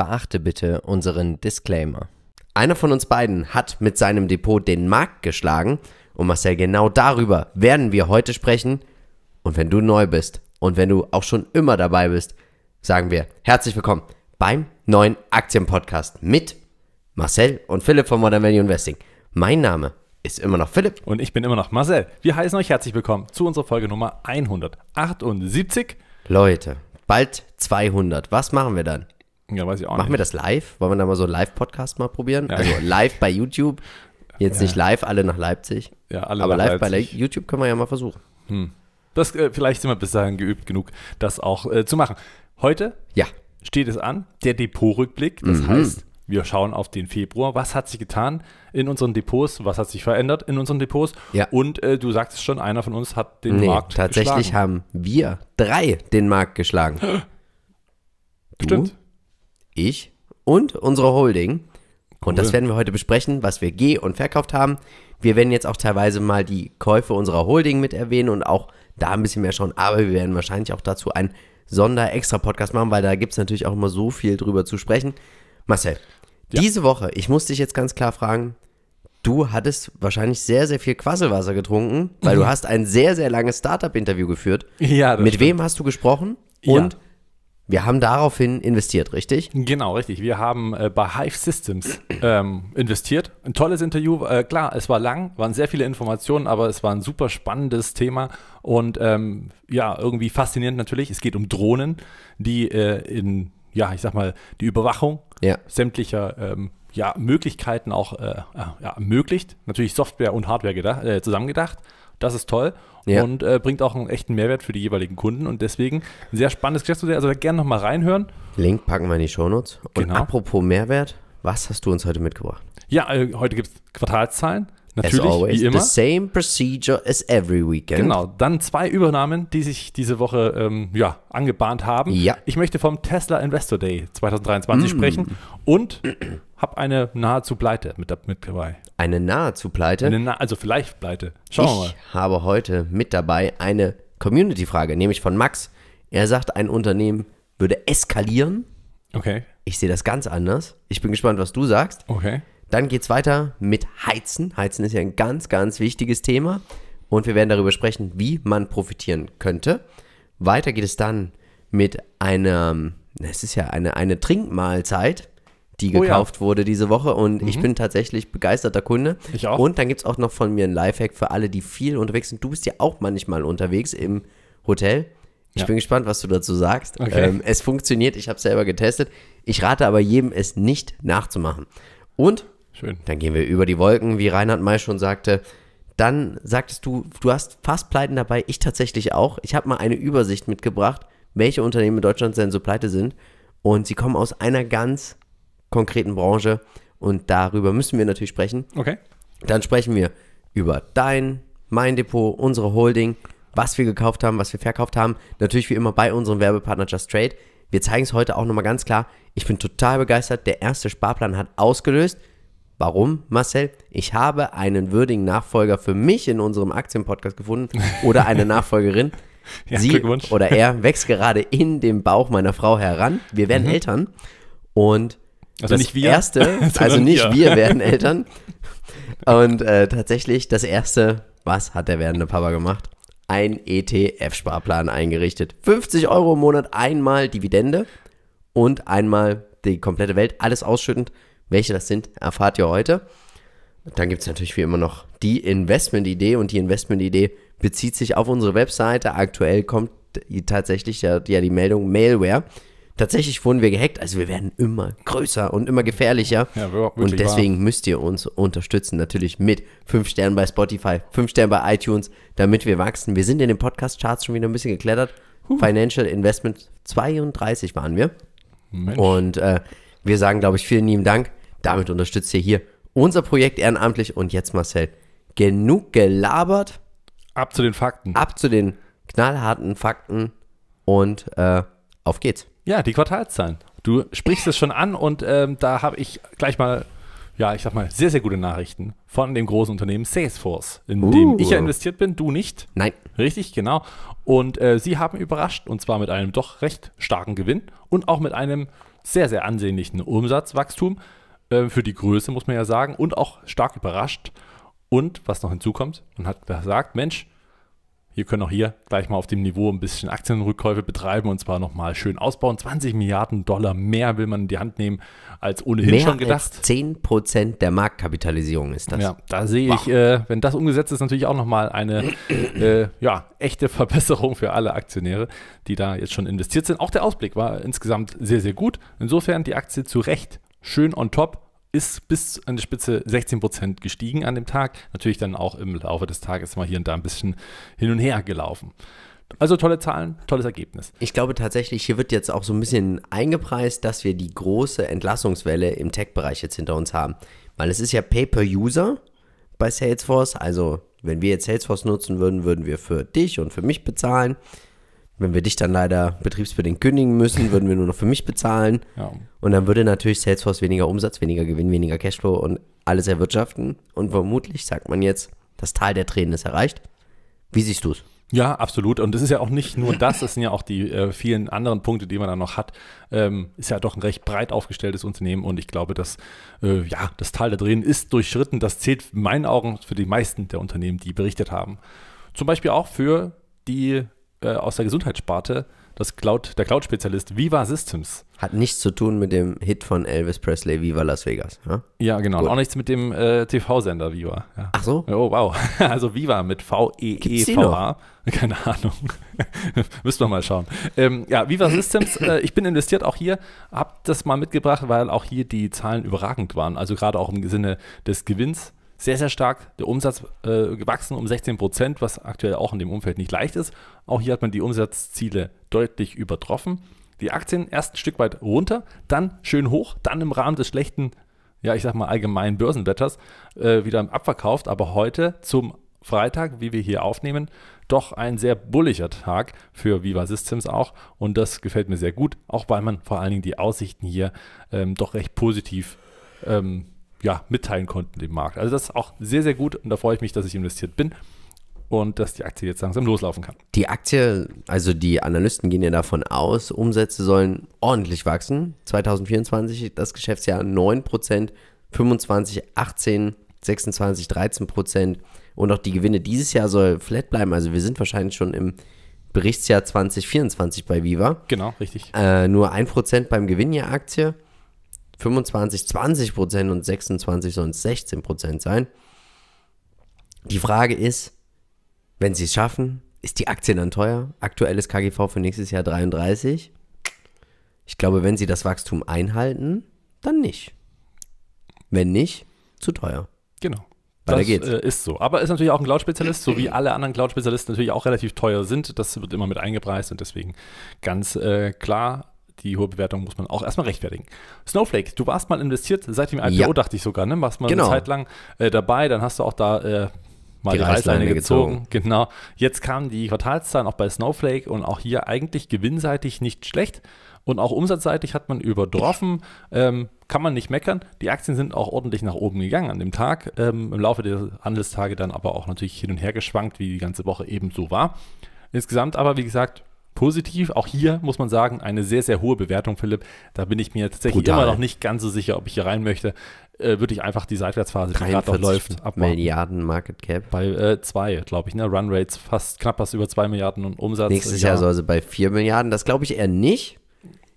Beachte bitte unseren Disclaimer. Einer von uns beiden hat mit seinem Depot den Markt geschlagen und Marcel, genau darüber werden wir heute sprechen. Und wenn du neu bist und wenn du auch schon immer dabei bist, sagen wir herzlich willkommen beim neuen Aktienpodcast mit Marcel und Philipp von Modern Value Investing. Mein Name ist immer noch Philipp. Und ich bin immer noch Marcel. Wir heißen euch herzlich willkommen zu unserer Folge Nummer 178. Leute, bald 200. Was machen wir dann? Ja, weiß ich auch Machen nicht. wir das live? Wollen wir da mal so einen Live-Podcast mal probieren? Ja. Also live bei YouTube. Jetzt ja. nicht live, alle nach Leipzig. Ja, alle Aber nach live Leipzig. bei YouTube können wir ja mal versuchen. Hm. Das, äh, vielleicht sind wir bis dahin geübt genug, das auch äh, zu machen. Heute ja. steht es an, der Depotrückblick. Das mhm. heißt, wir schauen auf den Februar. Was hat sich getan in unseren Depots? Was hat sich verändert in unseren Depots? Ja. Und äh, du es schon, einer von uns hat den nee, Markt tatsächlich geschlagen. Tatsächlich haben wir drei den Markt geschlagen. Du, Stimmt ich und unsere Holding. Cool. Und das werden wir heute besprechen, was wir geh- und verkauft haben. Wir werden jetzt auch teilweise mal die Käufe unserer Holding mit erwähnen und auch da ein bisschen mehr schauen. Aber wir werden wahrscheinlich auch dazu einen Sonder-Extra-Podcast machen, weil da gibt es natürlich auch immer so viel drüber zu sprechen. Marcel, ja. diese Woche, ich muss dich jetzt ganz klar fragen, du hattest wahrscheinlich sehr, sehr viel Quasselwasser getrunken, weil du mhm. hast ein sehr, sehr langes Startup-Interview geführt. Ja, das Mit stimmt. wem hast du gesprochen? Und ja. Wir haben daraufhin investiert, richtig? Genau, richtig. Wir haben äh, bei Hive Systems ähm, investiert. Ein tolles Interview. Äh, klar, es war lang, waren sehr viele Informationen, aber es war ein super spannendes Thema und ähm, ja, irgendwie faszinierend natürlich. Es geht um Drohnen, die äh, in, ja, ich sag mal, die Überwachung ja. sämtlicher ähm, ja, Möglichkeiten auch äh, ah, ja, ermöglicht. Natürlich Software und Hardware gedacht, äh, zusammengedacht. Das ist toll ja. und äh, bringt auch einen echten Mehrwert für die jeweiligen Kunden. Und deswegen ein sehr spannendes Geschäftsmodell. Also gerne nochmal reinhören. Link packen wir in die Shownotes. Und genau. apropos Mehrwert, was hast du uns heute mitgebracht? Ja, äh, heute gibt es Quartalszahlen. Natürlich, as always, wie immer. The same procedure as every weekend. Genau, dann zwei Übernahmen, die sich diese Woche ähm, ja, angebahnt haben. Ja. Ich möchte vom Tesla Investor Day 2023 mm. sprechen und habe eine nahezu Pleite mit, mit dabei. Eine nahezu Pleite. Eine na also vielleicht Pleite. Schauen wir mal. Ich habe heute mit dabei eine Community-Frage, nämlich von Max. Er sagt, ein Unternehmen würde eskalieren. Okay. Ich sehe das ganz anders. Ich bin gespannt, was du sagst. Okay. Dann geht es weiter mit Heizen. Heizen ist ja ein ganz, ganz wichtiges Thema. Und wir werden darüber sprechen, wie man profitieren könnte. Weiter geht es dann mit einer, es ist ja eine, eine Trinkmahlzeit die oh, gekauft ja. wurde diese Woche. Und mhm. ich bin tatsächlich begeisterter Kunde. Ich auch. Und dann gibt es auch noch von mir ein Lifehack für alle, die viel unterwegs sind. Du bist ja auch manchmal unterwegs im Hotel. Ich ja. bin gespannt, was du dazu sagst. Okay. Ähm, es funktioniert, ich habe es selber getestet. Ich rate aber jedem, es nicht nachzumachen. Und Schön. dann gehen wir über die Wolken, wie Reinhard May schon sagte. Dann sagtest du, du hast fast Pleiten dabei, ich tatsächlich auch. Ich habe mal eine Übersicht mitgebracht, welche Unternehmen in Deutschland denn so pleite sind. Und sie kommen aus einer ganz konkreten Branche. Und darüber müssen wir natürlich sprechen. Okay. Dann sprechen wir über dein, mein Depot, unsere Holding, was wir gekauft haben, was wir verkauft haben. Natürlich wie immer bei unserem Werbepartner Just Trade. Wir zeigen es heute auch nochmal ganz klar. Ich bin total begeistert. Der erste Sparplan hat ausgelöst. Warum, Marcel? Ich habe einen würdigen Nachfolger für mich in unserem Aktienpodcast gefunden oder eine Nachfolgerin. ja, Sie oder er wächst gerade in dem Bauch meiner Frau heran. Wir werden mhm. Eltern und also das nicht wir. Erste, also nicht wir. werden Eltern. Und äh, tatsächlich das erste, was hat der werdende Papa gemacht? Ein ETF-Sparplan eingerichtet. 50 Euro im Monat, einmal Dividende und einmal die komplette Welt, alles ausschüttend. Welche das sind, erfahrt ihr heute. dann gibt es natürlich wie immer noch die Investment-Idee und die Investment-Idee bezieht sich auf unsere Webseite. Aktuell kommt tatsächlich ja, ja die Meldung Malware tatsächlich wurden wir gehackt. Also wir werden immer größer und immer gefährlicher. Ja, wir, und deswegen wahr. müsst ihr uns unterstützen. Natürlich mit 5 Sternen bei Spotify, 5 Sternen bei iTunes, damit wir wachsen. Wir sind in den Podcast-Charts schon wieder ein bisschen geklettert. Huh. Financial Investment 32 waren wir. Mensch. Und äh, wir sagen, glaube ich, vielen lieben Dank. Damit unterstützt ihr hier unser Projekt ehrenamtlich. Und jetzt, Marcel, genug gelabert. Ab zu den Fakten. Ab zu den knallharten Fakten. Und äh, auf geht's. Ja, die Quartalszahlen. Du sprichst es schon an und ähm, da habe ich gleich mal, ja, ich sag mal, sehr, sehr gute Nachrichten von dem großen Unternehmen Salesforce, in uh. dem ich ja investiert bin, du nicht. Nein. Richtig, genau. Und äh, sie haben überrascht und zwar mit einem doch recht starken Gewinn und auch mit einem sehr, sehr ansehnlichen Umsatzwachstum äh, für die Größe, muss man ja sagen, und auch stark überrascht. Und was noch hinzukommt, man hat gesagt, Mensch, wir können auch hier gleich mal auf dem Niveau ein bisschen Aktienrückkäufe betreiben und zwar nochmal schön ausbauen. 20 Milliarden Dollar mehr will man in die Hand nehmen, als ohnehin mehr schon gedacht. Als 10 Prozent der Marktkapitalisierung ist das. Ja, da sehe wow. ich, äh, wenn das umgesetzt ist, natürlich auch nochmal eine äh, ja, echte Verbesserung für alle Aktionäre, die da jetzt schon investiert sind. Auch der Ausblick war insgesamt sehr, sehr gut. Insofern die Aktie zu Recht schön on top ist bis an die Spitze 16 gestiegen an dem Tag. Natürlich dann auch im Laufe des Tages mal hier und da ein bisschen hin und her gelaufen. Also tolle Zahlen, tolles Ergebnis. Ich glaube tatsächlich, hier wird jetzt auch so ein bisschen eingepreist, dass wir die große Entlassungswelle im Tech-Bereich jetzt hinter uns haben. Weil es ist ja Pay-per-User bei Salesforce. Also wenn wir jetzt Salesforce nutzen würden, würden wir für dich und für mich bezahlen wenn wir dich dann leider betriebsbedingt kündigen müssen, würden wir nur noch für mich bezahlen. Ja. Und dann würde natürlich Salesforce weniger Umsatz, weniger Gewinn, weniger Cashflow und alles erwirtschaften. Und vermutlich sagt man jetzt, das Tal der Tränen ist erreicht. Wie siehst du es? Ja, absolut. Und es ist ja auch nicht nur das, es sind ja auch die äh, vielen anderen Punkte, die man da noch hat. Ähm, ist ja doch ein recht breit aufgestelltes Unternehmen und ich glaube, dass äh, ja, das Tal der Tränen ist durchschritten. Das zählt in meinen Augen für die meisten der Unternehmen, die berichtet haben. Zum Beispiel auch für die äh, aus der Gesundheitssparte, das Cloud, der Cloud-Spezialist Viva Systems. Hat nichts zu tun mit dem Hit von Elvis Presley, Viva Las Vegas. Ja, ja genau. auch nichts mit dem äh, TV-Sender Viva. Ja. Ach so? Oh, wow. Also Viva mit V-E-E-V-A. Keine Ahnung. Müssen wir mal schauen. Ähm, ja, Viva Systems, äh, ich bin investiert auch hier, hab das mal mitgebracht, weil auch hier die Zahlen überragend waren. Also gerade auch im Sinne des Gewinns sehr, sehr stark. Der Umsatz äh, gewachsen um 16 Prozent, was aktuell auch in dem Umfeld nicht leicht ist. Auch hier hat man die Umsatzziele deutlich übertroffen. Die Aktien erst ein Stück weit runter, dann schön hoch, dann im Rahmen des schlechten, ja, ich sag mal allgemeinen Börsenwetters äh, wieder abverkauft. Aber heute zum Freitag, wie wir hier aufnehmen, doch ein sehr bulliger Tag für Viva Systems auch. Und das gefällt mir sehr gut, auch weil man vor allen Dingen die Aussichten hier ähm, doch recht positiv ähm, ja, mitteilen konnten dem Markt. Also das ist auch sehr, sehr gut und da freue ich mich, dass ich investiert bin und dass die Aktie jetzt langsam loslaufen kann. Die Aktie, also die Analysten gehen ja davon aus, Umsätze sollen ordentlich wachsen. 2024 das Geschäftsjahr 9%, 25, 18, 26, 13% und auch die Gewinne dieses Jahr soll flat bleiben. Also wir sind wahrscheinlich schon im Berichtsjahr 2024 bei Viva. Genau, richtig. Äh, nur 1% beim Gewinn je Aktie. 25 20 Prozent und 26 sollen es 16 Prozent sein. Die Frage ist, wenn sie es schaffen, ist die Aktie dann teuer? Aktuelles KGV für nächstes Jahr 33. Ich glaube, wenn sie das Wachstum einhalten, dann nicht. Wenn nicht, zu teuer. Genau. Weiter geht's. das äh, ist so. Aber ist natürlich auch ein Cloud-Spezialist, so wie alle anderen Cloud-Spezialisten natürlich auch relativ teuer sind. Das wird immer mit eingepreist und deswegen ganz äh, klar die hohe Bewertung muss man auch erstmal rechtfertigen. Snowflake, du warst mal investiert, seit dem IPO ja. dachte ich sogar, ne? Warst mal genau. eine Zeit lang äh, dabei, dann hast du auch da äh, mal die, die Reißleine, gezogen. gezogen. Genau. Jetzt kamen die Quartalszahlen auch bei Snowflake und auch hier eigentlich gewinnseitig nicht schlecht. Und auch umsatzseitig hat man übertroffen. Ähm, kann man nicht meckern. Die Aktien sind auch ordentlich nach oben gegangen an dem Tag. Ähm, Im Laufe der Handelstage dann aber auch natürlich hin und her geschwankt, wie die ganze Woche eben so war. Insgesamt aber, wie gesagt, positiv. Auch hier muss man sagen, eine sehr, sehr hohe Bewertung, Philipp. Da bin ich mir tatsächlich Brutal. immer noch nicht ganz so sicher, ob ich hier rein möchte. Äh, würde ich einfach die Seitwärtsphase, die gerade läuft, abwarten. Milliarden Market Cap. Bei äh, zwei, glaube ich, ne? Run Rates fast knapp was über zwei Milliarden und Umsatz. Nächstes Jahr soll sie bei vier Milliarden. Das glaube ich eher nicht.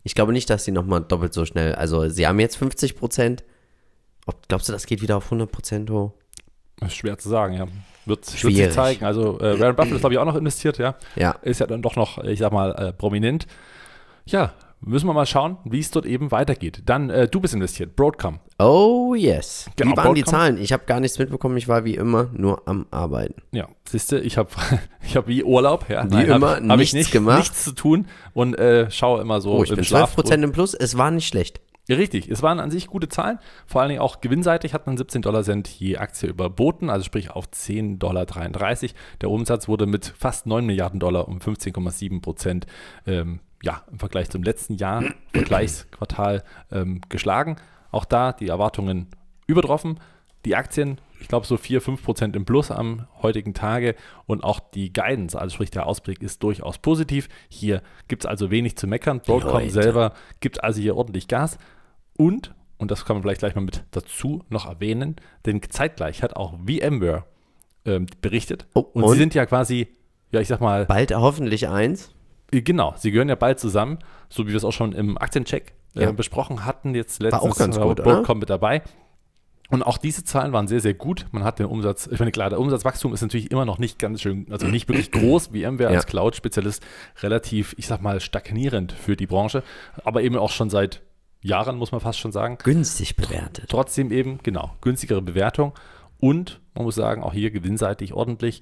Ich glaube nicht, dass sie nochmal doppelt so schnell. Also, sie haben jetzt 50 Prozent. glaubst du, das geht wieder auf 100 Prozent hoch? Das ist schwer zu sagen, ja. Wird, sich zeigen. Also äh, Warren Buffett ist, glaube ich, auch noch investiert, ja. ja. Ist ja dann doch noch, ich sag mal, äh, prominent. Ja, müssen wir mal schauen, wie es dort eben weitergeht. Dann, äh, du bist investiert, Broadcom. Oh yes. Genau, wie waren Broadcom? die Zahlen? Ich habe gar nichts mitbekommen, ich war wie immer nur am Arbeiten. Ja, siehst du, ich habe ich hab wie Urlaub, ja. Wie Nein, immer, hab, hab nichts ich nicht, gemacht. nichts zu tun und äh, schaue immer so. Oh, ich im bin Schlaf 12% im Plus, es war nicht schlecht. Ja, richtig. Es waren an sich gute Zahlen. Vor allen Dingen auch gewinnseitig hat man 17 Dollar Cent je Aktie überboten, also sprich auf 10,33 Dollar. Der Umsatz wurde mit fast 9 Milliarden Dollar um 15,7 Prozent ähm, ja, im Vergleich zum letzten Jahr, Vergleichsquartal ähm, geschlagen. Auch da die Erwartungen übertroffen. Die Aktien ich glaube, so 4, 5 Prozent im Plus am heutigen Tage und auch die Guidance, also sprich der Ausblick ist durchaus positiv. Hier gibt es also wenig zu meckern. Broadcom selber gibt also hier ordentlich Gas und, und das kann man vielleicht gleich mal mit dazu noch erwähnen, denn zeitgleich hat auch VMware ähm, berichtet oh, und, und sie sind ja quasi, ja ich sag mal. Bald hoffentlich eins. Äh, genau, sie gehören ja bald zusammen, so wie wir es auch schon im Aktiencheck äh, ja. besprochen hatten. Jetzt letztens war, auch ganz äh, gut, Broadcom oder? mit dabei. Und auch diese Zahlen waren sehr, sehr gut. Man hat den Umsatz, ich meine, klar, der Umsatzwachstum ist natürlich immer noch nicht ganz schön, also nicht wirklich groß. VMware ja. als Cloud-Spezialist relativ, ich sag mal, stagnierend für die Branche, aber eben auch schon seit Jahren, muss man fast schon sagen. Günstig bewertet. Trotzdem eben, genau, günstigere Bewertung. Und man muss sagen, auch hier gewinnseitig ordentlich.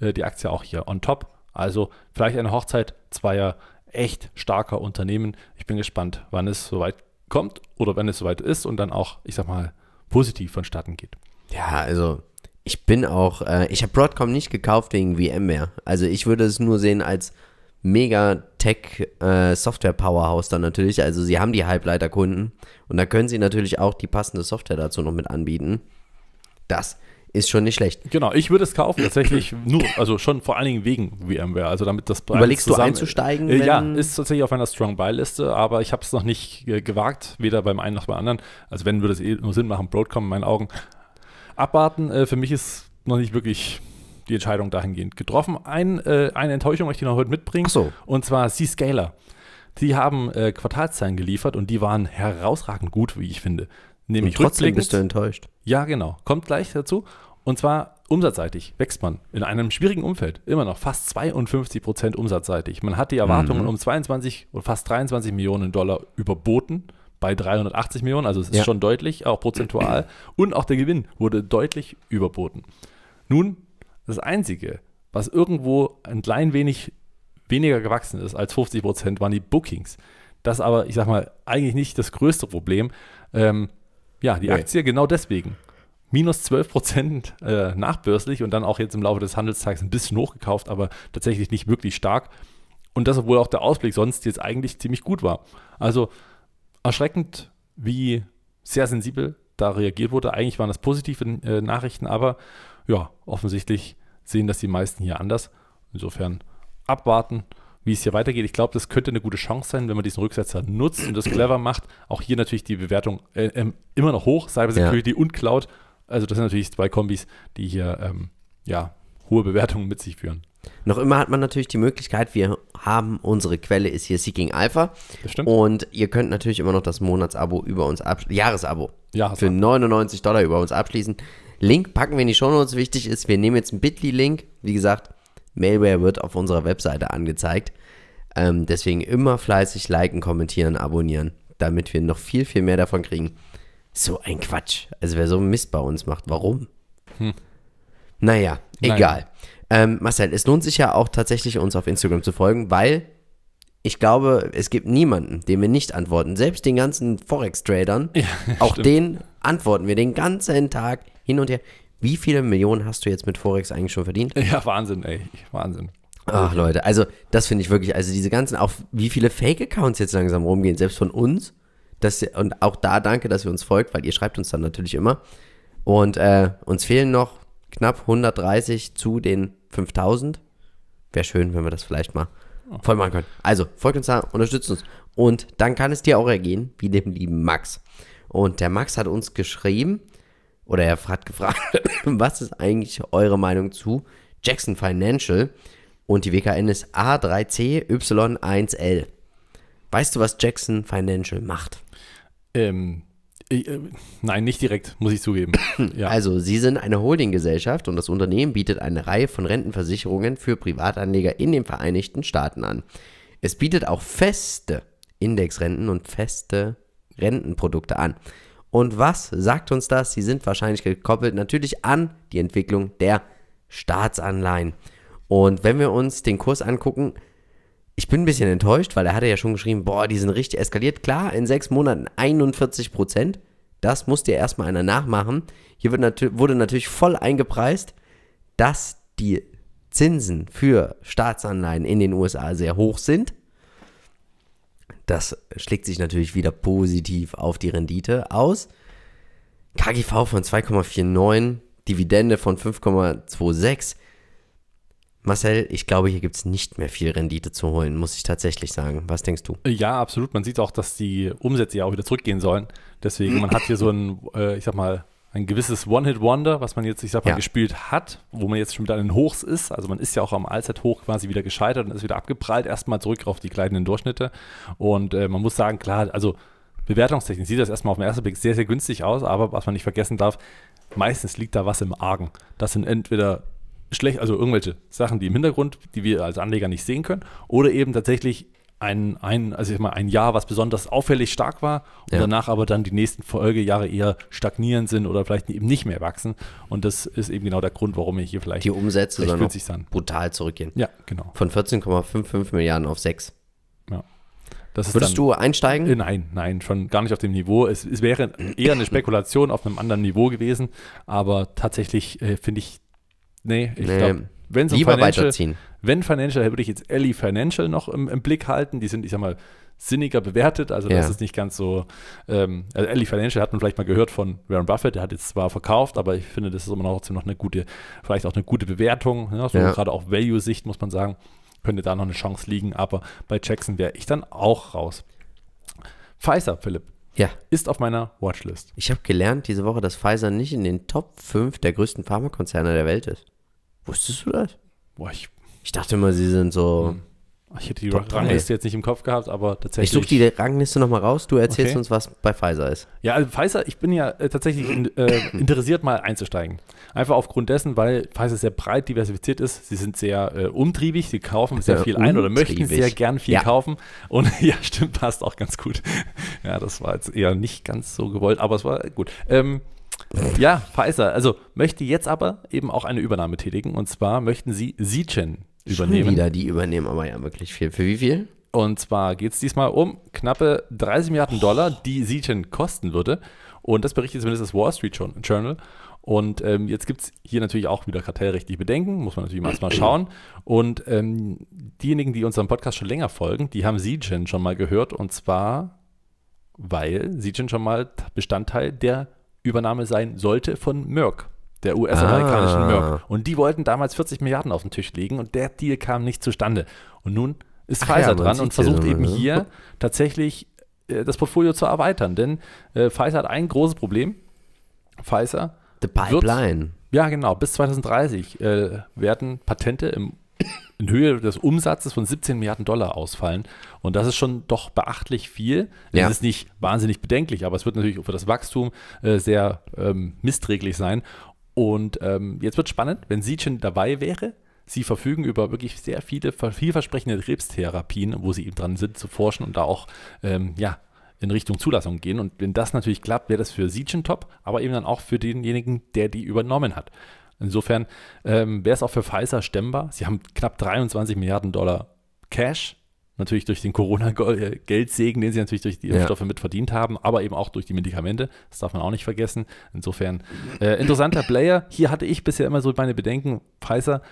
Äh, die Aktie auch hier on top. Also vielleicht eine Hochzeit zweier echt starker Unternehmen. Ich bin gespannt, wann es soweit kommt oder wenn es soweit ist und dann auch, ich sag mal, positiv vonstatten geht. Ja, also ich bin auch, äh, ich habe Broadcom nicht gekauft wegen VMware. Also ich würde es nur sehen als mega Tech äh, Software Powerhouse dann natürlich. Also sie haben die Halbleiterkunden und da können sie natürlich auch die passende Software dazu noch mit anbieten. Das, ist schon nicht schlecht. Genau, ich würde es kaufen, tatsächlich nur, also schon vor allen Dingen wegen VMware, also damit das Überlegst zusammen, du einzusteigen? Äh, ja, ist tatsächlich auf einer Strong Buy-Liste, aber ich habe es noch nicht äh, gewagt, weder beim einen noch beim anderen. Also wenn würde es eh nur Sinn machen, Broadcom in meinen Augen. Abwarten, äh, für mich ist noch nicht wirklich die Entscheidung dahingehend getroffen. Ein, äh, eine Enttäuschung möchte ich noch heute mitbringen, so. und zwar C-Scaler. Die haben äh, Quartalszahlen geliefert und die waren herausragend gut, wie ich finde. Nämlich Und rückblickend. bist du enttäuscht. Ja, genau. Kommt gleich dazu. Und zwar umsatzseitig wächst man in einem schwierigen Umfeld immer noch fast 52 Prozent umsatzseitig. Man hat die Erwartungen mhm. um 22 und fast 23 Millionen Dollar überboten bei 380 Millionen, also es ist ja. schon deutlich, auch prozentual. Und auch der Gewinn wurde deutlich überboten. Nun, das Einzige, was irgendwo ein klein wenig weniger gewachsen ist als 50 Prozent, waren die Bookings. Das aber, ich sag mal, eigentlich nicht das größte Problem. Ähm, ja, die nee. Aktie genau deswegen. Minus 12 Prozent äh, nachbörslich und dann auch jetzt im Laufe des Handelstags ein bisschen hochgekauft, aber tatsächlich nicht wirklich stark. Und das, obwohl auch der Ausblick sonst jetzt eigentlich ziemlich gut war. Also erschreckend, wie sehr sensibel da reagiert wurde. Eigentlich waren das positive äh, Nachrichten, aber ja, offensichtlich sehen das die meisten hier anders. Insofern abwarten wie es hier weitergeht. Ich glaube, das könnte eine gute Chance sein, wenn man diesen Rücksetzer nutzt und das clever macht. Auch hier natürlich die Bewertung äh, ähm, immer noch hoch, Cybersecurity ja. und Cloud. Also das sind natürlich zwei Kombis, die hier ähm, ja, hohe Bewertungen mit sich führen. Noch immer hat man natürlich die Möglichkeit, wir haben unsere Quelle ist hier Seeking Alpha. Das stimmt. Und ihr könnt natürlich immer noch das Monatsabo über uns abschließen, Jahresabo Jahresab. für 99 Dollar über uns abschließen. Link packen wir in die Notes. Wichtig ist, wir nehmen jetzt einen Bitly-Link. Wie gesagt, Malware wird auf unserer Webseite angezeigt. Ähm, deswegen immer fleißig liken, kommentieren, abonnieren, damit wir noch viel, viel mehr davon kriegen. So ein Quatsch. Also wer so Mist bei uns macht, warum? Hm. Naja, Nein. egal. Ähm, Marcel, es lohnt sich ja auch tatsächlich, uns auf Instagram zu folgen, weil ich glaube, es gibt niemanden, dem wir nicht antworten. Selbst den ganzen Forex-Tradern, ja, auch stimmt. denen antworten wir den ganzen Tag hin und her. Wie viele Millionen hast du jetzt mit Forex eigentlich schon verdient? Ja, Wahnsinn, ey. Wahnsinn. Ach Leute, also das finde ich wirklich, also diese ganzen, auch wie viele Fake-Accounts jetzt langsam rumgehen, selbst von uns. Dass, und auch da danke, dass ihr uns folgt, weil ihr schreibt uns dann natürlich immer. Und äh, uns fehlen noch knapp 130 zu den 5000. Wäre schön, wenn wir das vielleicht mal voll machen können. Also folgt uns da, unterstützt uns. Und dann kann es dir auch ergehen, wie dem lieben Max. Und der Max hat uns geschrieben, oder er hat gefragt, was ist eigentlich eure Meinung zu Jackson Financial? Und die WKN ist A3CY1L. Weißt du, was Jackson Financial macht? Ähm, ich, äh, äh, nein, nicht direkt, muss ich zugeben. Ja. Also, sie sind eine Holdinggesellschaft und das Unternehmen bietet eine Reihe von Rentenversicherungen für Privatanleger in den Vereinigten Staaten an. Es bietet auch feste Indexrenten und feste Rentenprodukte an. Und was sagt uns das? Sie sind wahrscheinlich gekoppelt natürlich an die Entwicklung der Staatsanleihen. Und wenn wir uns den Kurs angucken, ich bin ein bisschen enttäuscht, weil er hatte ja schon geschrieben, boah, die sind richtig eskaliert. Klar, in sechs Monaten 41 Prozent. Das musste ja erstmal einer nachmachen. Hier wird nat wurde natürlich voll eingepreist, dass die Zinsen für Staatsanleihen in den USA sehr hoch sind. Das schlägt sich natürlich wieder positiv auf die Rendite aus. KGV von 2,49, Dividende von 5,26. Marcel, ich glaube, hier gibt es nicht mehr viel Rendite zu holen, muss ich tatsächlich sagen. Was denkst du? Ja, absolut. Man sieht auch, dass die Umsätze ja auch wieder zurückgehen sollen. Deswegen, man hat hier so ein, äh, ich sag mal, ein gewisses One-Hit-Wonder, was man jetzt, ich sag mal, ja. gespielt hat, wo man jetzt schon wieder an den Hochs ist. Also man ist ja auch am Allzeithoch quasi wieder gescheitert und ist wieder abgeprallt, erstmal zurück auf die gleitenden Durchschnitte. Und äh, man muss sagen, klar, also Bewertungstechnik sieht das erstmal auf den ersten Blick sehr, sehr günstig aus, aber was man nicht vergessen darf, meistens liegt da was im Argen. Das sind entweder schlecht, also irgendwelche Sachen, die im Hintergrund, die wir als Anleger nicht sehen können, oder eben tatsächlich ein, ein, also ich mal, ein Jahr, was besonders auffällig stark war und ja. danach aber dann die nächsten Folgejahre eher stagnierend sind oder vielleicht eben nicht mehr wachsen. Und das ist eben genau der Grund, warum ich hier vielleicht die Umsätze sollen dann brutal zurückgehen. Ja, genau. Von 14,55 Milliarden auf 6. Ja. Würdest du einsteigen? Äh, nein, nein, schon gar nicht auf dem Niveau. Es, es wäre eher eine Spekulation auf einem anderen Niveau gewesen, aber tatsächlich äh, finde ich, nee, ich nee. glaube wenn sie Lieber Financial, weiterziehen. Wenn Financial, würde ich jetzt Ellie Financial noch im, im, Blick halten. Die sind, ich sag mal, sinniger bewertet. Also ja. das ist nicht ganz so. Ähm, also Ellie Financial hat man vielleicht mal gehört von Warren Buffett. Der hat jetzt zwar verkauft, aber ich finde, das ist immer noch trotzdem noch eine gute, vielleicht auch eine gute Bewertung. Ne? So ja. Gerade auch Value-Sicht muss man sagen, könnte da noch eine Chance liegen. Aber bei Jackson wäre ich dann auch raus. Pfizer, Philipp. Ja. Ist auf meiner Watchlist. Ich habe gelernt diese Woche, dass Pfizer nicht in den Top 5 der größten Pharmakonzerne der Welt ist. Wusstest du das? Boah, ich, ich dachte immer, sie sind so. Hm. Ich hätte die Top Rangliste drei. jetzt nicht im Kopf gehabt, aber tatsächlich. Ich suche die Rangliste nochmal raus. Du erzählst okay. uns, was bei Pfizer ist. Ja, also Pfizer, ich bin ja äh, tatsächlich in, äh, interessiert, mal einzusteigen. Einfach aufgrund dessen, weil Pfizer sehr breit diversifiziert ist. Sie sind sehr äh, umtriebig, sie kaufen sehr viel umtriebig. ein oder möchten sehr gern viel ja. kaufen. Und ja, stimmt, passt auch ganz gut. Ja, das war jetzt eher nicht ganz so gewollt, aber es war gut. Ähm, ja, Pfizer. Also möchte jetzt aber eben auch eine Übernahme tätigen. Und zwar möchten sie Sichen übernehmen. Schon wieder, die übernehmen aber ja wirklich viel. Für wie viel? Und zwar geht es diesmal um knappe 30 Milliarden Dollar, oh. die Sichen kosten würde. Und das berichtet zumindest das Wall Street Journal. Und ähm, jetzt gibt es hier natürlich auch wieder kartellrechtliche Bedenken, muss man natürlich erstmal schauen. Und ähm, diejenigen, die unserem Podcast schon länger folgen, die haben Siegen schon mal gehört. Und zwar, weil Siegen schon mal Bestandteil der Übernahme sein sollte von Merck, der US-amerikanischen ah. Merck. Und die wollten damals 40 Milliarden auf den Tisch legen und der Deal kam nicht zustande. Und nun ist Ach Pfizer ja, dran und versucht eben mal. hier tatsächlich äh, das Portfolio zu erweitern. Denn äh, Pfizer hat ein großes Problem. Pfizer. The Pipeline. Wird, ja, genau. Bis 2030 äh, werden Patente im in Höhe des Umsatzes von 17 Milliarden Dollar ausfallen. Und das ist schon doch beachtlich viel. Ja. Es ist nicht wahnsinnig bedenklich, aber es wird natürlich für das Wachstum äh, sehr ähm, misträglich sein. Und ähm, jetzt wird spannend, wenn Sichen dabei wäre. Sie verfügen über wirklich sehr viele vielversprechende Krebstherapien, wo sie eben dran sind zu forschen und da auch ähm, ja, in Richtung Zulassung gehen. Und wenn das natürlich klappt, wäre das für Sichen top, aber eben dann auch für denjenigen, der die übernommen hat. Insofern ähm, wäre es auch für Pfizer stemmbar. Sie haben knapp 23 Milliarden Dollar Cash, natürlich durch den Corona-Geldsegen, den sie natürlich durch die Impfstoffe ja. mit haben, aber eben auch durch die Medikamente. Das darf man auch nicht vergessen. Insofern äh, interessanter Player. Hier hatte ich bisher immer so meine Bedenken. Pfizer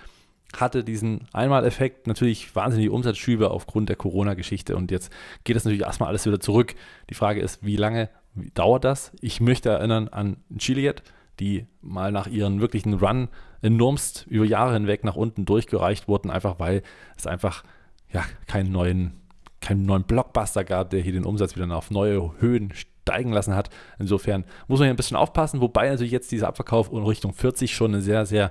hatte diesen Einmaleffekt, natürlich wahnsinnige Umsatzschübe aufgrund der Corona-Geschichte und jetzt geht das natürlich erstmal alles wieder zurück. Die Frage ist, wie lange dauert das? Ich möchte erinnern an Gilead, die mal nach ihren wirklichen Run enormst über Jahre hinweg nach unten durchgereicht wurden, einfach weil es einfach ja, keinen neuen, keinen neuen Blockbuster gab, der hier den Umsatz wieder auf neue Höhen steigen lassen hat. Insofern muss man hier ein bisschen aufpassen, wobei natürlich jetzt dieser Abverkauf in Richtung 40 schon eine sehr, sehr,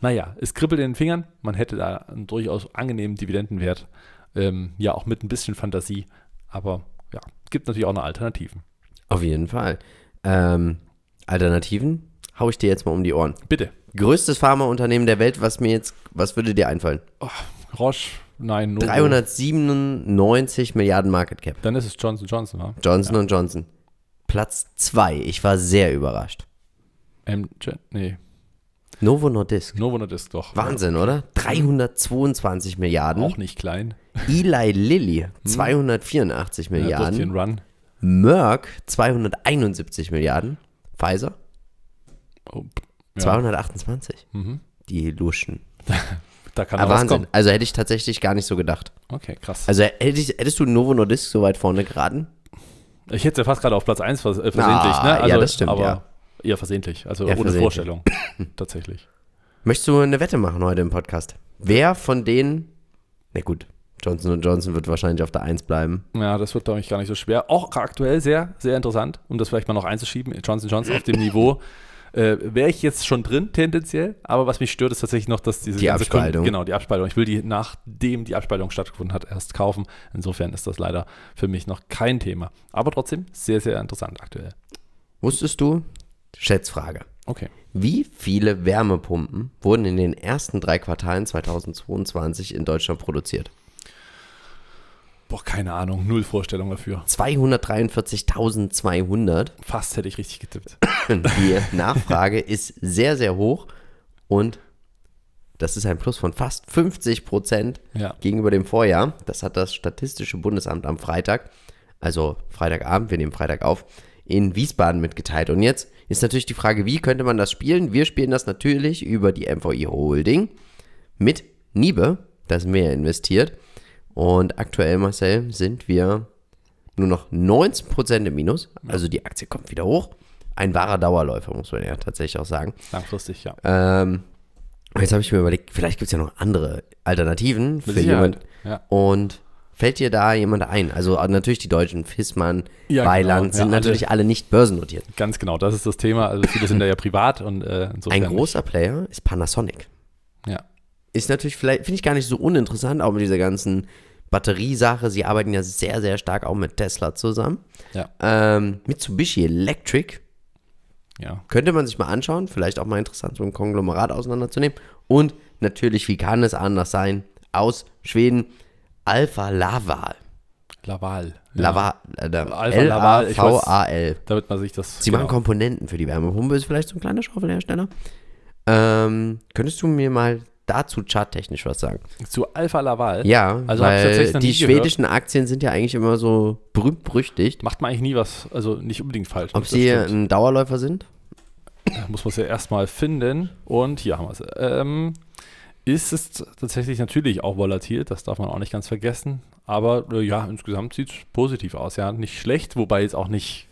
naja, es kribbelt in den Fingern. Man hätte da einen durchaus angenehmen Dividendenwert. Ähm, ja, auch mit ein bisschen Fantasie, aber ja, gibt natürlich auch noch Alternativen. Auf jeden Fall. Ähm, Alternativen hau ich dir jetzt mal um die Ohren. Bitte. Größtes Pharmaunternehmen der Welt, was mir jetzt, was würde dir einfallen? Oh, Roche, nein. No 397 Milliarden Market Cap. Dann ist es Johnson Johnson, ne? Johnson ja. Johnson. Platz 2. Ich war sehr überrascht. Ähm, nee. Novo Nordisk. Novo Nordisk, doch. Wahnsinn, oder? 322 Milliarden. Auch nicht klein. Eli Lilly, 284 hm. Milliarden. Ja, Run. Merck, 271 Milliarden. Pfizer. Oh, ja. 228. Mhm. Die Luschen. da kann Aber ah, Also hätte ich tatsächlich gar nicht so gedacht. Okay, krass. Also hätte ich, hättest du Novo Nordisk so weit vorne geraten? Ich hätte fast gerade auf Platz 1 vers äh, ah, versehentlich, ah, ne? Also, ja, das stimmt, aber ja. Eher versehentlich, also eher ohne versehentlich. Vorstellung. tatsächlich. Möchtest du eine Wette machen heute im Podcast? Wer von denen, na gut, Johnson Johnson wird wahrscheinlich auf der 1 bleiben. Ja, das wird, glaube ich, gar nicht so schwer. Auch aktuell sehr, sehr interessant, um das vielleicht mal noch einzuschieben. Johnson Johnson auf dem Niveau. Äh, Wäre ich jetzt schon drin, tendenziell, aber was mich stört, ist tatsächlich noch, dass diese die Abspaltung. Kün genau, die Abspaltung. Ich will die, nachdem die Abspaltung stattgefunden hat, erst kaufen. Insofern ist das leider für mich noch kein Thema. Aber trotzdem sehr, sehr interessant aktuell. Wusstest du, Schätzfrage. Okay. Wie viele Wärmepumpen wurden in den ersten drei Quartalen 2022 in Deutschland produziert? Boah, keine Ahnung, null Vorstellung dafür. 243.200. Fast hätte ich richtig getippt. Die Nachfrage ist sehr, sehr hoch und das ist ein Plus von fast 50 Prozent ja. gegenüber dem Vorjahr. Das hat das Statistische Bundesamt am Freitag, also Freitagabend, wir nehmen Freitag auf, in Wiesbaden mitgeteilt. Und jetzt ist natürlich die Frage, wie könnte man das spielen? Wir spielen das natürlich über die MVI Holding mit Niebe, das mehr investiert. Und aktuell, Marcel, sind wir nur noch 19% im Minus. Also die Aktie kommt wieder hoch. Ein wahrer Dauerläufer, muss man ja tatsächlich auch sagen. Langfristig, ja. Ähm, jetzt habe ich mir überlegt, vielleicht gibt es ja noch andere Alternativen für jemanden. Ja. Und fällt dir da jemand ein? Also äh, natürlich die Deutschen, Fissmann, ja, genau, Weiland, genau. sind ja, natürlich alle nicht börsennotiert. Ganz genau, das ist das Thema. Also viele sind da ja privat und äh, Ein großer Player ist Panasonic ist natürlich vielleicht, finde ich gar nicht so uninteressant, auch mit dieser ganzen Batteriesache. Sie arbeiten ja sehr, sehr stark auch mit Tesla zusammen. Ja. Ähm, Mitsubishi Electric. Ja. Könnte man sich mal anschauen, vielleicht auch mal interessant, so ein Konglomerat auseinanderzunehmen. Und natürlich, wie kann es anders sein, aus Schweden, Alpha Laval. Laval. Äh, Laval. Ja. L-A-V-A-L. Damit man sich das. Sie genau. machen Komponenten für die Wärmepumpe, ist vielleicht so ein kleiner Schaufelhersteller. Ähm, könntest du mir mal dazu charttechnisch was sagen. Zu Alpha Laval? Ja, also weil die schwedischen gehört. Aktien sind ja eigentlich immer so berühmt berüchtigt. Macht man eigentlich nie was, also nicht unbedingt falsch. Ob sie ein Dauerläufer sind? muss man es ja erstmal finden. Und hier haben wir es. Ähm, ist es tatsächlich natürlich auch volatil, das darf man auch nicht ganz vergessen. Aber äh, ja, insgesamt sieht es positiv aus. Ja, nicht schlecht, wobei jetzt auch nicht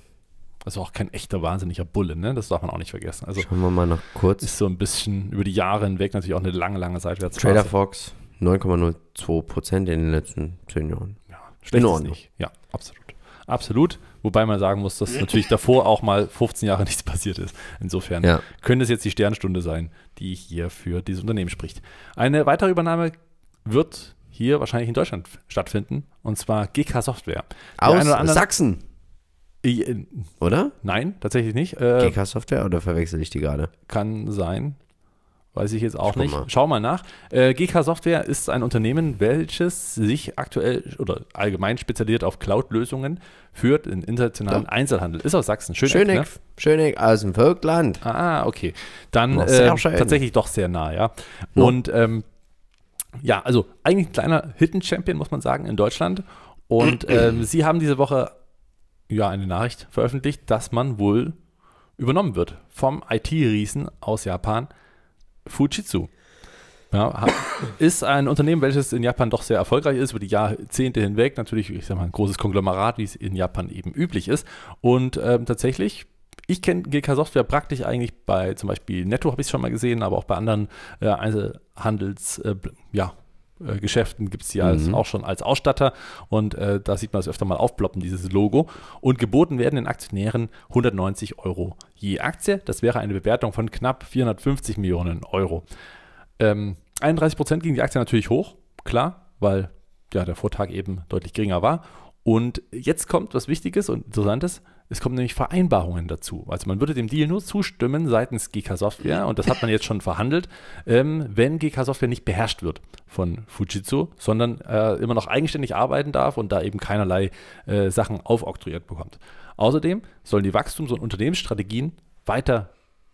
das war auch kein echter wahnsinniger Bulle, ne? Das darf man auch nicht vergessen. Also Schauen wir mal noch kurz. Ist so ein bisschen über die Jahre hinweg natürlich auch eine lange, lange Seitwärts. Trader Fox 9,02 Prozent in den letzten zehn Jahren. Ja, schlecht ist nicht. Ja, absolut. Absolut. Wobei man sagen muss, dass natürlich davor auch mal 15 Jahre nichts passiert ist. Insofern ja. könnte es jetzt die Sternstunde sein, die hier für dieses Unternehmen spricht. Eine weitere Übernahme wird hier wahrscheinlich in Deutschland stattfinden und zwar GK Software. Aus Sachsen. Äh, oder? Nein, tatsächlich nicht. Äh, GK-Software oder verwechsel ich die gerade? Kann sein. Weiß ich jetzt auch Schau nicht. Mal. Schau mal nach. Äh, GK Software ist ein Unternehmen, welches sich aktuell oder allgemein spezialisiert auf Cloud-Lösungen führt in internationalen Doch. Einzelhandel. Ist aus Sachsen. Schöneck, Schöneck, ne? Schöneck aus dem Vogtland. Ah, okay. Dann äh, tatsächlich doch sehr nah, ja. No. Und ähm, ja, also eigentlich ein kleiner Hidden Champion, muss man sagen, in Deutschland. Und ähm, sie haben diese Woche ja eine Nachricht veröffentlicht, dass man wohl übernommen wird vom IT-Riesen aus Japan, Fujitsu. Ja, ist ein Unternehmen, welches in Japan doch sehr erfolgreich ist, über die Jahrzehnte hinweg. Natürlich, ich sag mal, ein großes Konglomerat, wie es in Japan eben üblich ist. Und ähm, tatsächlich, ich kenne GK Software praktisch eigentlich bei zum Beispiel Netto, habe ich es schon mal gesehen, aber auch bei anderen äh, Einzelhandels, äh, ja, äh, Geschäften gibt es die als, mhm. auch schon als Ausstatter und äh, da sieht man es öfter mal aufploppen, dieses Logo. Und geboten werden den Aktionären 190 Euro je Aktie. Das wäre eine Bewertung von knapp 450 Millionen Euro. Ähm, 31 Prozent ging die Aktie natürlich hoch, klar, weil ja, der Vortag eben deutlich geringer war. Und jetzt kommt was Wichtiges und Interessantes. Es kommen nämlich Vereinbarungen dazu. Also man würde dem Deal nur zustimmen seitens GK Software, und das hat man jetzt schon verhandelt, ähm, wenn GK Software nicht beherrscht wird von Fujitsu, sondern äh, immer noch eigenständig arbeiten darf und da eben keinerlei äh, Sachen aufoktroyiert bekommt. Außerdem sollen die Wachstums- und Unternehmensstrategien weiter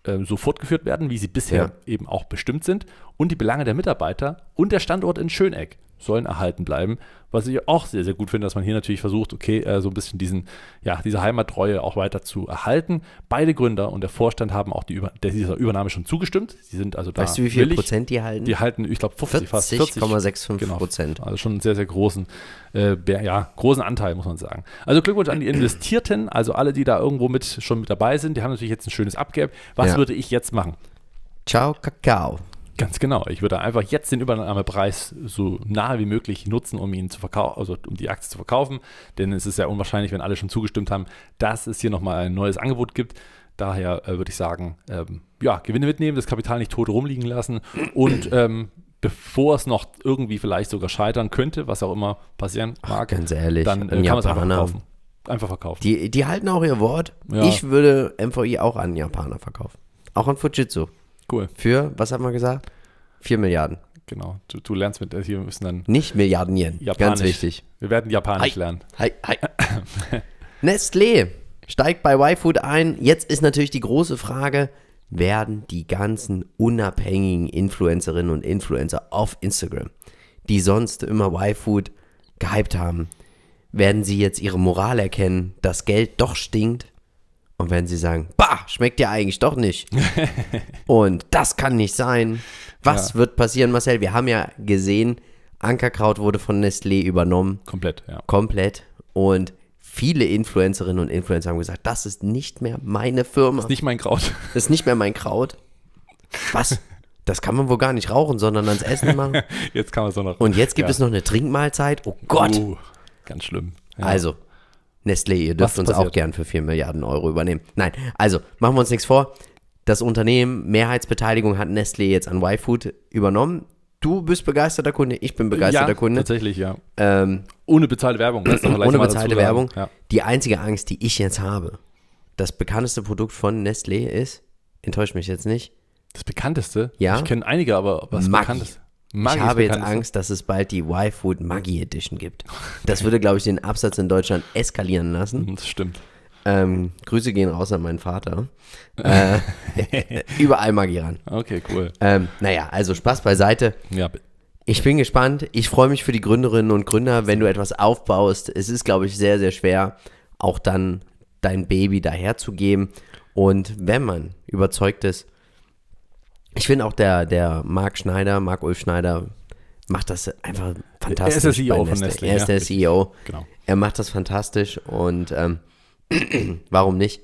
ähm, so fortgeführt werden, wie sie bisher ja. eben auch bestimmt sind, und die Belange der Mitarbeiter und der Standort in Schöneck sollen erhalten bleiben. Was ich auch sehr, sehr gut finde, dass man hier natürlich versucht, okay, äh, so ein bisschen diesen, ja, diese Heimattreue auch weiter zu erhalten. Beide Gründer und der Vorstand haben auch die Über der, dieser Übernahme schon zugestimmt. Sie sind also da. Weißt du, wie viel willig. Prozent die halten? Die halten, ich glaube, 50, 40, fast 40,65 genau, Prozent. Also schon einen sehr, sehr großen, äh, ja, großen Anteil, muss man sagen. Also Glückwunsch an die Investierten, also alle, die da irgendwo mit schon mit dabei sind. Die haben natürlich jetzt ein schönes Abgab. Was ja. würde ich jetzt machen? Ciao, Kakao. Ganz genau. Ich würde einfach jetzt den Übernahmepreis so nahe wie möglich nutzen, um ihn zu verkaufen, also um die Aktie zu verkaufen. Denn es ist ja unwahrscheinlich, wenn alle schon zugestimmt haben, dass es hier nochmal ein neues Angebot gibt. Daher äh, würde ich sagen, ähm, ja, Gewinne mitnehmen, das Kapital nicht tot rumliegen lassen und ähm, bevor es noch irgendwie vielleicht sogar scheitern könnte, was auch immer passieren mag, Ach, ganz ehrlich, dann äh, kann man es einfach verkaufen. Einfach verkaufen. Die, die halten auch ihr Wort. Ja. Ich würde MVI auch an Japaner verkaufen. Auch an Fujitsu. Cool. Für, was haben wir gesagt? 4 Milliarden. Genau. Du, du lernst mit, äh, hier müssen dann. Nicht Milliarden Yen. Japanisch. Ganz wichtig. Wir werden Japanisch hi. lernen. Hi, hi. Nestlé steigt bei YFood ein. Jetzt ist natürlich die große Frage, werden die ganzen unabhängigen Influencerinnen und Influencer auf Instagram, die sonst immer YFood gehypt haben, werden sie jetzt ihre Moral erkennen, dass Geld doch stinkt und wenn sie sagen, bah, schmeckt ja eigentlich doch nicht. und das kann nicht sein. Was ja. wird passieren, Marcel? Wir haben ja gesehen, Ankerkraut wurde von Nestlé übernommen. Komplett, ja. Komplett. Und viele Influencerinnen und Influencer haben gesagt, das ist nicht mehr meine Firma. Das ist nicht mein Kraut. Das ist nicht mehr mein Kraut. Was? Das kann man wohl gar nicht rauchen, sondern ans Essen machen. jetzt kann man es auch noch. Und jetzt gibt ja. es noch eine Trinkmahlzeit. Oh Gott. Uh, ganz schlimm. Ja. Also, Nestlé, ihr dürft uns passiert? auch gern für 4 Milliarden Euro übernehmen. Nein, also machen wir uns nichts vor. Das Unternehmen Mehrheitsbeteiligung hat Nestlé jetzt an YFood übernommen. Du bist begeisterter Kunde, ich bin begeisterter ja, Kunde. Tatsächlich, ja. Ähm, ohne bezahlte Werbung. Das ohne bezahlte Werbung. Ja. Die einzige Angst, die ich jetzt habe, das bekannteste Produkt von Nestlé ist, enttäuscht mich jetzt nicht. Das bekannteste? Ja. Ich kenne einige, aber was Maggi. bekannteste? Maggi ich habe jetzt Angst, dass es bald die Y-Food Maggi Edition gibt. Das würde, glaube ich, den Absatz in Deutschland eskalieren lassen. Hm, das stimmt. Ähm, Grüße gehen raus an meinen Vater. Äh, überall Magie ran. Okay, cool. Ähm, naja, also Spaß beiseite. Ja. Ich bin gespannt. Ich freue mich für die Gründerinnen und Gründer, wenn du etwas aufbaust. Es ist, glaube ich, sehr, sehr schwer, auch dann dein Baby daherzugeben. Und wenn man überzeugt ist, ich finde auch der, der Marc Schneider, Marc Ulf Schneider, macht das einfach fantastisch. Er ist der CEO von Nestle. Er ist der ja. CEO. Genau. Er macht das fantastisch und ähm, warum nicht?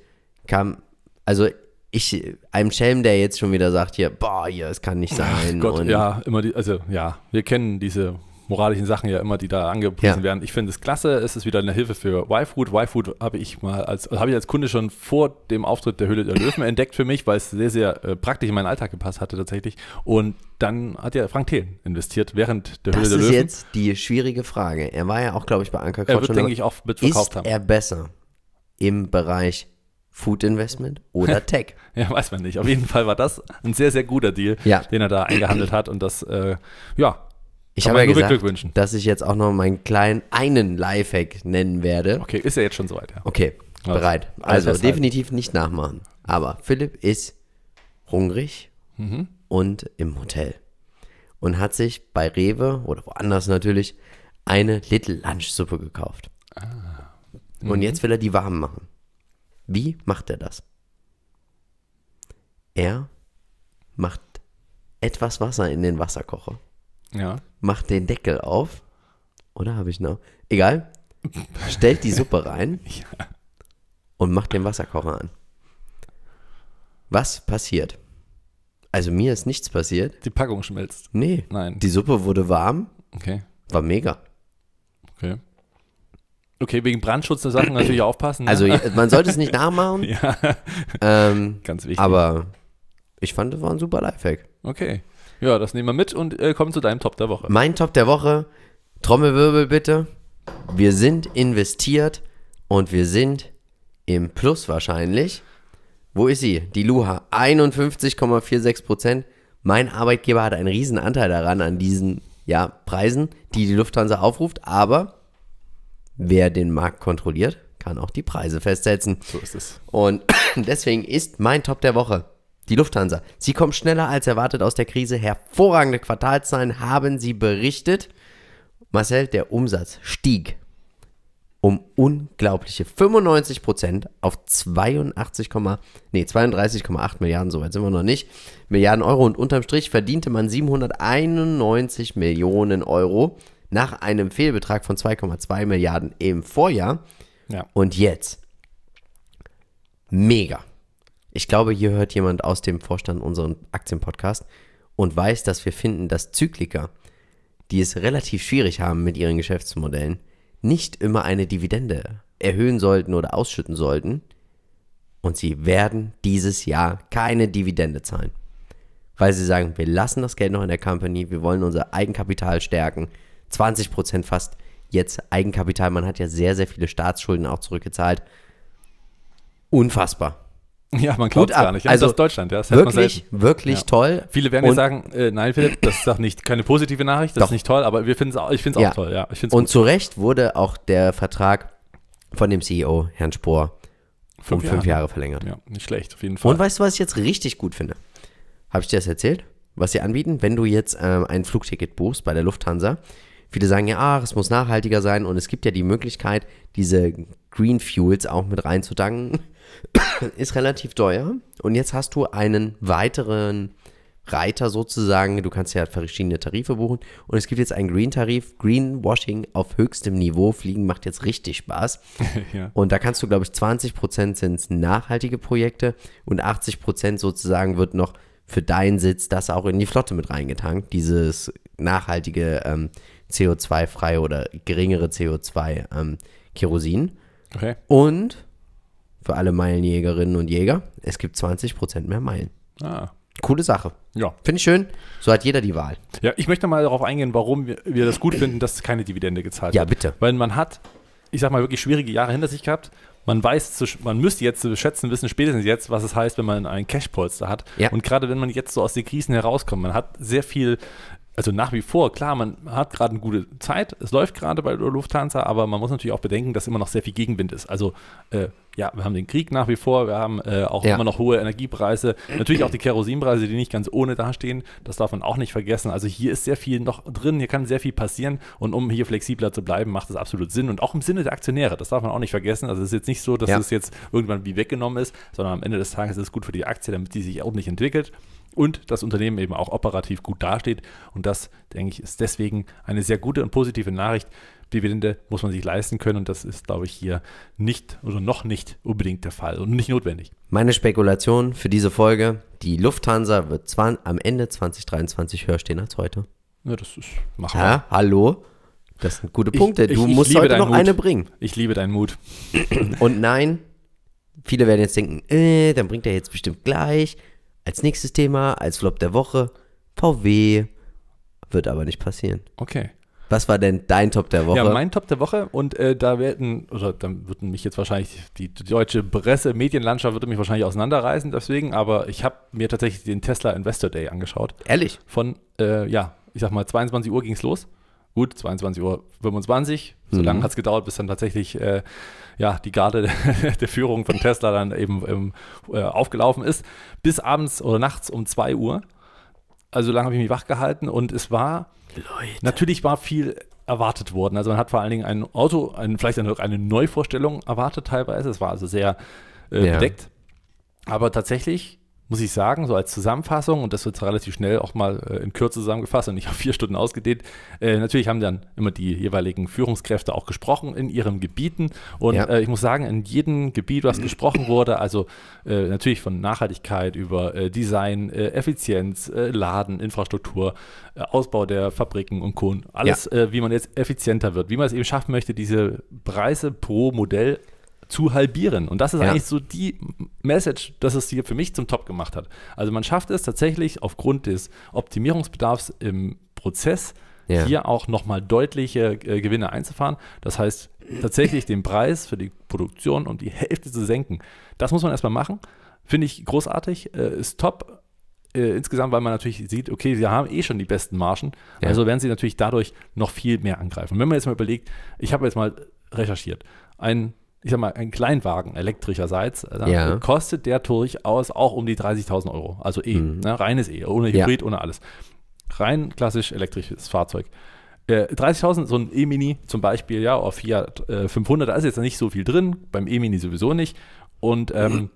Kam, also ich, einem Schelm, der jetzt schon wieder sagt, hier, boah, hier, es kann nicht sein. Gott, und ja, immer die, also ja, wir kennen diese moralischen Sachen ja immer, die da angepriesen ja. werden. Ich finde es klasse, es ist wieder eine Hilfe für Y-Food. Y-Food habe ich mal als, also habe ich als Kunde schon vor dem Auftritt der Höhle der Löwen entdeckt für mich, weil es sehr, sehr äh, praktisch in meinen Alltag gepasst hatte tatsächlich. Und dann hat ja Frank Thelen investiert während der Höhle der Löwen. Das ist jetzt die schwierige Frage. Er war ja auch, glaube ich, bei Anker Er wird, denke ich, auch mitverkauft ist haben. Ist er besser im Bereich Food Investment oder Tech. ja, weiß man nicht. Auf jeden Fall war das ein sehr, sehr guter Deal, ja. den er da eingehandelt hat. Und das, äh, ja, ich habe ja gesagt, dass ich jetzt auch noch meinen kleinen einen Lifehack nennen werde. Okay, ist er jetzt schon soweit, ja. Okay, also, bereit. Also, also definitiv nicht nachmachen. Aber Philipp ist hungrig mhm. und im Hotel und hat sich bei Rewe oder woanders natürlich eine Little Lunch Suppe gekauft. Ah. Mhm. Und jetzt will er die warm machen. Wie macht er das? Er macht etwas Wasser in den Wasserkocher ja. macht den Deckel auf. Oder habe ich noch? Egal. Stellt die Suppe rein ja. und macht den Wasserkocher an. Was passiert? Also mir ist nichts passiert. Die Packung schmilzt. Nee. Nein. Die Suppe wurde warm. Okay. War mega. Okay. Okay, wegen Brandschutz der Sachen natürlich aufpassen. Ne? Also äh, man sollte es nicht nachmachen. ja. Ähm, Ganz wichtig. Aber ich fand, es war ein super Lifehack. Okay. Ja, das nehmen wir mit und äh, kommen zu deinem Top der Woche. Mein Top der Woche, Trommelwirbel bitte. Wir sind investiert und wir sind im Plus wahrscheinlich. Wo ist sie? Die Luha. 51,46 Prozent. Mein Arbeitgeber hat einen riesen Anteil daran an diesen ja, Preisen, die die Lufthansa aufruft. Aber wer den Markt kontrolliert, kann auch die Preise festsetzen. So ist es. Und deswegen ist mein Top der Woche die Lufthansa. Sie kommt schneller als erwartet aus der Krise. Hervorragende Quartalszahlen haben sie berichtet. Marcel, der Umsatz stieg um unglaubliche 95 Prozent auf 82, nee, 32,8 Milliarden, soweit sind wir noch nicht, Milliarden Euro. Und unterm Strich verdiente man 791 Millionen Euro nach einem Fehlbetrag von 2,2 Milliarden im Vorjahr. Ja. Und jetzt mega. Ich glaube, hier hört jemand aus dem Vorstand unseren Aktienpodcast und weiß, dass wir finden, dass Zykliker, die es relativ schwierig haben mit ihren Geschäftsmodellen, nicht immer eine Dividende erhöhen sollten oder ausschütten sollten. Und sie werden dieses Jahr keine Dividende zahlen. Weil sie sagen, wir lassen das Geld noch in der Company, wir wollen unser Eigenkapital stärken. 20% fast jetzt Eigenkapital. Man hat ja sehr, sehr viele Staatsschulden auch zurückgezahlt. Unfassbar. Ja, man glaubt es gar nicht. Also, aus Deutschland, ja. Das wirklich, wirklich ja. toll. Viele werden jetzt sagen, äh, nein, Philipp, das ist doch nicht, keine positive Nachricht, das doch. ist nicht toll, aber wir finden's auch, ich finde es ja. auch toll, ja. und gut. zu Recht wurde auch der Vertrag von dem CEO, Herrn Spohr, fünf um Jahre. fünf Jahre verlängert. Ja, nicht schlecht, auf jeden Fall. Und weißt du, was ich jetzt richtig gut finde? Habe ich dir das erzählt? Was sie anbieten, wenn du jetzt ähm, ein Flugticket buchst bei der Lufthansa, Viele sagen ja, ach, es muss nachhaltiger sein und es gibt ja die Möglichkeit, diese Green Fuels auch mit reinzudanken ist relativ teuer. Und jetzt hast du einen weiteren Reiter sozusagen. Du kannst ja verschiedene Tarife buchen. Und es gibt jetzt einen Green-Tarif. Greenwashing auf höchstem Niveau. Fliegen macht jetzt richtig Spaß. ja. Und da kannst du, glaube ich, 20% sind nachhaltige Projekte und 80% sozusagen wird noch für deinen Sitz das auch in die Flotte mit reingetankt. Dieses nachhaltige ähm, CO2-freie oder geringere CO2-Kerosin. Ähm, okay. Und für alle Meilenjägerinnen und Jäger. Es gibt 20% mehr Meilen. Ah. Coole Sache. Ja. Finde ich schön. So hat jeder die Wahl. Ja, ich möchte mal darauf eingehen, warum wir, wir das gut finden, dass keine Dividende gezahlt wird. Ja, bitte. Weil man hat, ich sag mal, wirklich schwierige Jahre hinter sich gehabt. Man weiß, man müsste jetzt zu schätzen wissen, spätestens jetzt, was es heißt, wenn man einen Cashpolster hat. Ja. Und gerade wenn man jetzt so aus den Krisen herauskommt, man hat sehr viel also nach wie vor, klar, man hat gerade eine gute Zeit, es läuft gerade bei der Lufthansa, aber man muss natürlich auch bedenken, dass immer noch sehr viel Gegenwind ist. Also äh, ja, wir haben den Krieg nach wie vor, wir haben äh, auch ja. immer noch hohe Energiepreise, natürlich auch die Kerosinpreise, die nicht ganz ohne dastehen, das darf man auch nicht vergessen. Also hier ist sehr viel noch drin, hier kann sehr viel passieren und um hier flexibler zu bleiben, macht es absolut Sinn und auch im Sinne der Aktionäre, das darf man auch nicht vergessen. Also es ist jetzt nicht so, dass ja. es jetzt irgendwann wie weggenommen ist, sondern am Ende des Tages ist es gut für die Aktie, damit die sich ordentlich entwickelt und das Unternehmen eben auch operativ gut dasteht. Und das, denke ich, ist deswegen eine sehr gute und positive Nachricht. Dividende muss man sich leisten können und das ist, glaube ich, hier nicht oder also noch nicht unbedingt der Fall und nicht notwendig. Meine Spekulation für diese Folge, die Lufthansa wird zwar am Ende 2023 höher stehen als heute. Ja, das ist machbar. Ja, hallo? Das sind gute Punkte. Ich, ich, du musst ich heute noch Mut. eine bringen. Ich liebe deinen Mut. Und nein, viele werden jetzt denken, äh, dann bringt er jetzt bestimmt gleich. Als nächstes Thema, als Flop der Woche, VW. Wird aber nicht passieren. Okay. Was war denn dein Top der Woche? Ja, mein Top der Woche und äh, da werden, oder da würden mich jetzt wahrscheinlich die deutsche Presse, Medienlandschaft würde mich wahrscheinlich auseinanderreißen deswegen, aber ich habe mir tatsächlich den Tesla Investor Day angeschaut. Ehrlich? Von, äh, ja, ich sag mal, 22 Uhr ging es los. Gut, 22.25 Uhr, so mhm. lange hat es gedauert, bis dann tatsächlich äh, ja, die Garde der Führung von Tesla dann eben ähm, äh, aufgelaufen ist. Bis abends oder nachts um 2 Uhr. Also lange habe ich mich wach gehalten und es war, Leute. natürlich war viel erwartet worden. Also man hat vor allen Dingen ein Auto, ein, vielleicht eine, eine Neuvorstellung erwartet teilweise. Es war also sehr äh, bedeckt. Aber tatsächlich muss ich sagen, so als Zusammenfassung, und das wird relativ schnell auch mal äh, in Kürze zusammengefasst und nicht auf vier Stunden ausgedehnt, äh, natürlich haben dann immer die jeweiligen Führungskräfte auch gesprochen in ihren Gebieten. Und ja. äh, ich muss sagen, in jedem Gebiet, was gesprochen wurde, also äh, natürlich von Nachhaltigkeit über äh, Design, äh, Effizienz, Laden, Infrastruktur, Ausbau der Fabriken und Co. Alles, ja. wie man jetzt effizienter wird, wie man es eben schaffen möchte, diese Preise pro Modell zu halbieren. Und das ist ja. eigentlich so die Message, dass es hier für mich zum Top gemacht hat. Also man schafft es tatsächlich aufgrund des Optimierungsbedarfs im Prozess ja. hier auch nochmal deutliche äh, Gewinne einzufahren. Das heißt, tatsächlich den Preis für die Produktion um die Hälfte zu senken. Das muss man erstmal machen. Finde ich großartig, äh, ist top. Äh, insgesamt, weil man natürlich sieht, okay, sie haben eh schon die besten Margen, ja. also werden sie natürlich dadurch noch viel mehr angreifen. wenn man jetzt mal überlegt, ich habe jetzt mal recherchiert, ein ich sag mal, ein Kleinwagen, elektrischerseits, äh, ja. kostet der durchaus auch um die 30.000 Euro. Also E, mhm. ne, reines E, ohne Hybrid, ja. ohne alles. Rein klassisch elektrisches Fahrzeug. Äh, 30.000, so ein E-Mini zum Beispiel, ja, auf Fiat äh, 500, da ist jetzt nicht so viel drin, beim E-Mini sowieso nicht. Und ähm,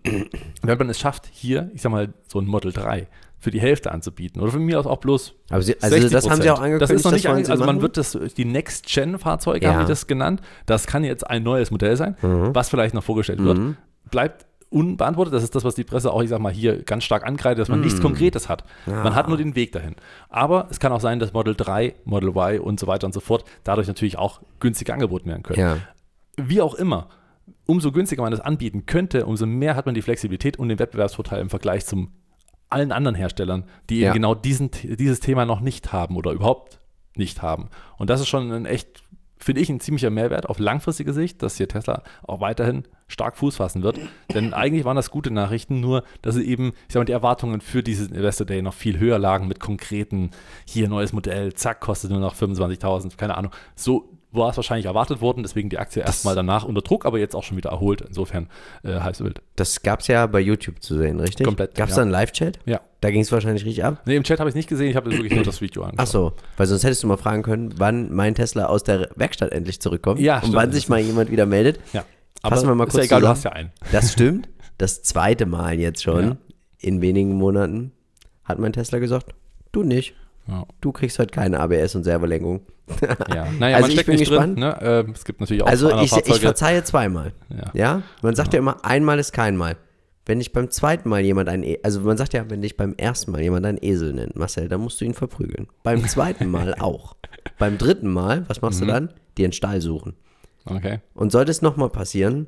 wenn man es schafft, hier, ich sag mal, so ein Model 3 für die Hälfte anzubieten oder von mir aus auch bloß. Aber Sie, also 60%. das haben Sie auch angekündigt. Das ist noch nicht ange also man wird das die Next Gen Fahrzeuge ja. haben die das genannt. Das kann jetzt ein neues Modell sein, mhm. was vielleicht noch vorgestellt mhm. wird. Bleibt unbeantwortet. Das ist das, was die Presse auch, ich sag mal, hier ganz stark angreift, dass man mm. nichts mhm. Konkretes hat. Ja. Man hat nur den Weg dahin. Aber es kann auch sein, dass Model 3, Model Y und so weiter und so fort dadurch natürlich auch günstiger angeboten werden können. Ja. Wie auch immer, umso günstiger man das anbieten könnte, umso mehr hat man die Flexibilität und den Wettbewerbsvorteil im Vergleich zum allen anderen Herstellern, die ja. eben genau diesen, dieses Thema noch nicht haben oder überhaupt nicht haben. Und das ist schon ein echt, finde ich, ein ziemlicher Mehrwert auf langfristige Sicht, dass hier Tesla auch weiterhin stark Fuß fassen wird. Denn eigentlich waren das gute Nachrichten, nur dass sie eben, ich sag mal, die Erwartungen für diesen Investor Day noch viel höher lagen mit konkreten, hier neues Modell, zack, kostet nur noch 25.000, keine Ahnung. So war es wahrscheinlich erwartet worden, deswegen die Aktie erstmal danach unter Druck, aber jetzt auch schon wieder erholt. Insofern äh, heiß wild. Das gab es ja bei YouTube zu sehen, richtig? Komplett. Gab es ja. da einen Live-Chat? Ja. Da ging es wahrscheinlich richtig ab? Nee, im Chat habe ich es nicht gesehen, ich habe wirklich nur das Video angeschaut. Ach so, weil sonst hättest du mal fragen können, wann mein Tesla aus der Werkstatt endlich zurückkommt ja, stimmt, und wann sich mal jemand wieder meldet. Ja. Aber wir mal kurz ist ja egal, zusammen. du hast ja einen. Das stimmt. Das zweite Mal jetzt schon ja. in wenigen Monaten hat mein Tesla gesagt, du nicht. Ja. Du kriegst heute keine ABS und Servolenkung. ja, naja, also man steckt nicht gespannt. drin. Ne? Äh, es gibt natürlich auch Also ich, ich, verzeihe zweimal. Ja. ja? Man sagt ja. ja. immer, einmal ist keinmal. Wenn dich beim zweiten Mal jemand ein, e also man sagt ja, wenn dich beim ersten Mal jemand einen Esel nennt, Marcel, dann musst du ihn verprügeln. Beim zweiten Mal auch. Beim dritten Mal, was machst mhm. du dann? Dir einen Stall suchen. Okay. Und sollte es nochmal passieren,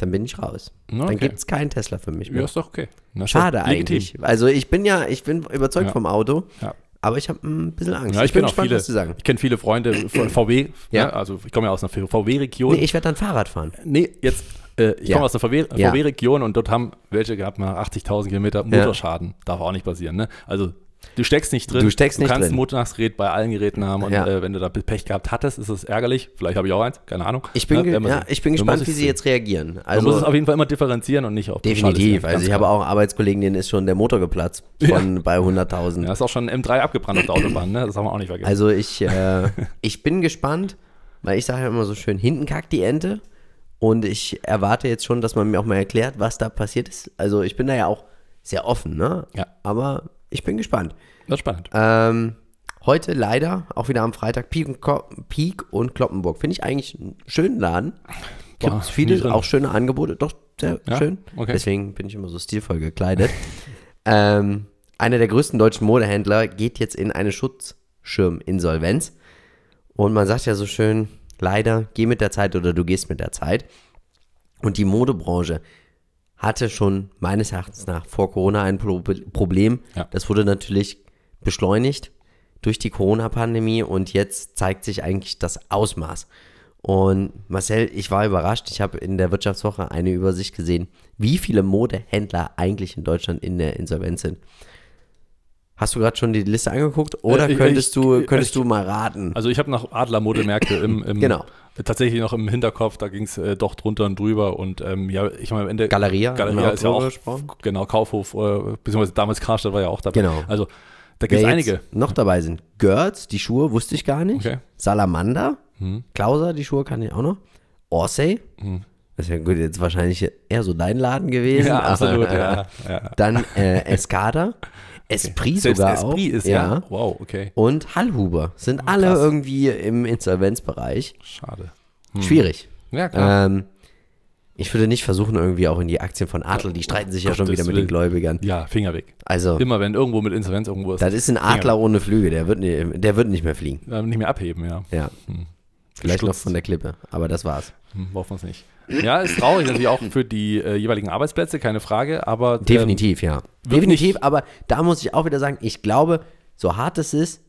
dann bin ich raus. Okay. Dann gibt es keinen Tesla für mich mehr. Ja, ist doch okay. Na, Schade eigentlich. Also ich bin ja, ich bin überzeugt ja. vom Auto. Ja. Aber ich habe ein bisschen Angst. Ja, ich, ich bin auch gespannt, viele, was zu sagen. Ich kenne viele Freunde von VW. Ne? ja. Ne? Also ich komme ja aus einer VW-Region. Nee, ich werde dann Fahrrad fahren. Nee, jetzt, äh, ich ja. komme aus einer VW-Region VW und dort haben welche gehabt mal 80.000 Kilometer Motorschaden. Darf auch nicht passieren. Ne? Also Du steckst nicht drin. Du steckst nicht drin. Du kannst ein Motorradgerät bei allen Geräten haben und ja. äh, wenn du da Pech gehabt hattest, ist es ärgerlich. Vielleicht habe ich auch eins, keine Ahnung. Ich bin, ne, ja, ja, ich bin gespannt, wie sie jetzt reagieren. Also, man muss es auf jeden Fall immer differenzieren und nicht auf Definitiv. Also ich habe auch einen Arbeitskollegen, denen ist schon der Motor geplatzt von bei 100.000. Ja, ist auch schon ein M3 abgebrannt auf der Autobahn, ne? Das haben wir auch nicht vergessen. Also ich, äh, ich bin gespannt, weil ich sage ja immer so schön, hinten kackt die Ente. Und ich erwarte jetzt schon, dass man mir auch mal erklärt, was da passiert ist. Also ich bin da ja auch sehr offen, ne? Ja. Aber ich bin gespannt. Das ist spannend. Ähm, heute leider auch wieder am Freitag Peak und, Ko Peak und Kloppenburg. Finde ich eigentlich einen schönen Laden. Gibt viele auch schöne Angebote. Doch, sehr ja? schön. Okay. Deswegen bin ich immer so stilvoll gekleidet. ähm, einer der größten deutschen Modehändler geht jetzt in eine Schutzschirminsolvenz. Und man sagt ja so schön, leider, geh mit der Zeit oder du gehst mit der Zeit. Und die Modebranche hatte schon meines Erachtens nach vor Corona ein Pro Problem. Ja. Das wurde natürlich beschleunigt durch die Corona-Pandemie und jetzt zeigt sich eigentlich das Ausmaß. Und Marcel, ich war überrascht. Ich habe in der Wirtschaftswoche eine Übersicht gesehen, wie viele Modehändler eigentlich in Deutschland in der Insolvenz sind. Hast du gerade schon die Liste angeguckt oder äh, ich, könntest, du, könntest ich, du mal raten? Also ich habe nach Adler-Modemärkte im, im genau. tatsächlich noch im Hinterkopf, da ging es äh, doch drunter und drüber und ähm, ja, ich meine am Ende Galeria, Galeria genau, ist ja auch gesprochen. genau Kaufhof äh, beziehungsweise damals Karstadt war ja auch dabei. Genau. Also da gibt es einige noch dabei sind. Gertz, die Schuhe wusste ich gar nicht. Okay. Salamander, hm. Klauser, die Schuhe kann ich auch noch. Orsay, hm. Das wäre gut, jetzt wahrscheinlich eher so dein Laden gewesen. Ja, absolut, aber, ja, ja. Dann äh, Escada. Esprit okay. sogar Selbst auch. Esprit ist ja. ja. Wow, okay. Und Hallhuber sind oh, alle krass. irgendwie im Insolvenzbereich. Schade. Hm. Schwierig. Ja, klar. Ähm, ich würde nicht versuchen, irgendwie auch in die Aktien von Adler, die streiten sich oh, ja schon wieder mit will. den Gläubigern. Ja, Finger weg. Also. Immer wenn irgendwo mit Insolvenz irgendwo ist. Das ist ein Adler ohne Flüge, der wird, nicht, der wird nicht mehr fliegen. Äh, nicht mehr abheben, ja. Ja. Hm. Vielleicht Stutzt. noch von der Klippe, aber das war's. Hm, brauchen wir es nicht. Ja, ist traurig natürlich auch für die äh, jeweiligen Arbeitsplätze, keine Frage, aber. Ähm, Definitiv, ähm, ja. Definitiv, aber da muss ich auch wieder sagen, ich glaube, so hart es ist,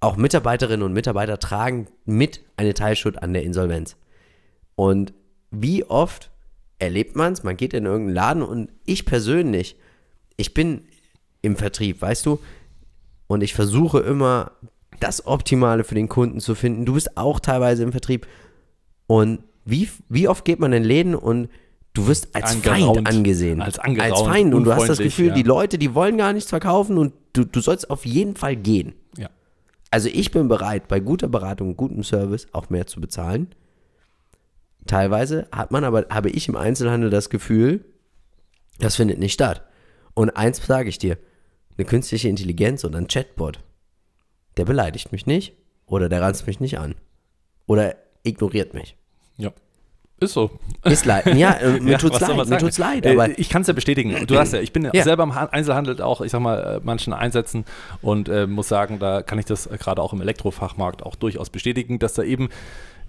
auch Mitarbeiterinnen und Mitarbeiter tragen mit eine Teilschuld an der Insolvenz. Und wie oft erlebt man es? Man geht in irgendeinen Laden und ich persönlich, ich bin im Vertrieb, weißt du, und ich versuche immer das Optimale für den Kunden zu finden. Du bist auch teilweise im Vertrieb und wie, wie oft geht man in Läden und du wirst als Angeraunt, Feind angesehen. Als, als Feind. Und du hast das Gefühl, ja. die Leute, die wollen gar nichts verkaufen und du, du sollst auf jeden Fall gehen. Ja. Also ich bin bereit, bei guter Beratung, gutem Service auch mehr zu bezahlen. Teilweise hat man aber, habe ich im Einzelhandel das Gefühl, das findet nicht statt. Und eins sage ich dir, eine künstliche Intelligenz und ein Chatbot, der beleidigt mich nicht oder der ranzt mich nicht an oder ignoriert mich. Ja. Ist so. Ist leid. Ja, äh, mir ja, tut's leid. Mir tut's leid äh, aber ich kann es ja bestätigen. Du hast ja, ich bin ja. selber im Einzelhandel auch, ich sag mal, äh, manchen Einsätzen und äh, muss sagen, da kann ich das gerade auch im Elektrofachmarkt auch durchaus bestätigen, dass da eben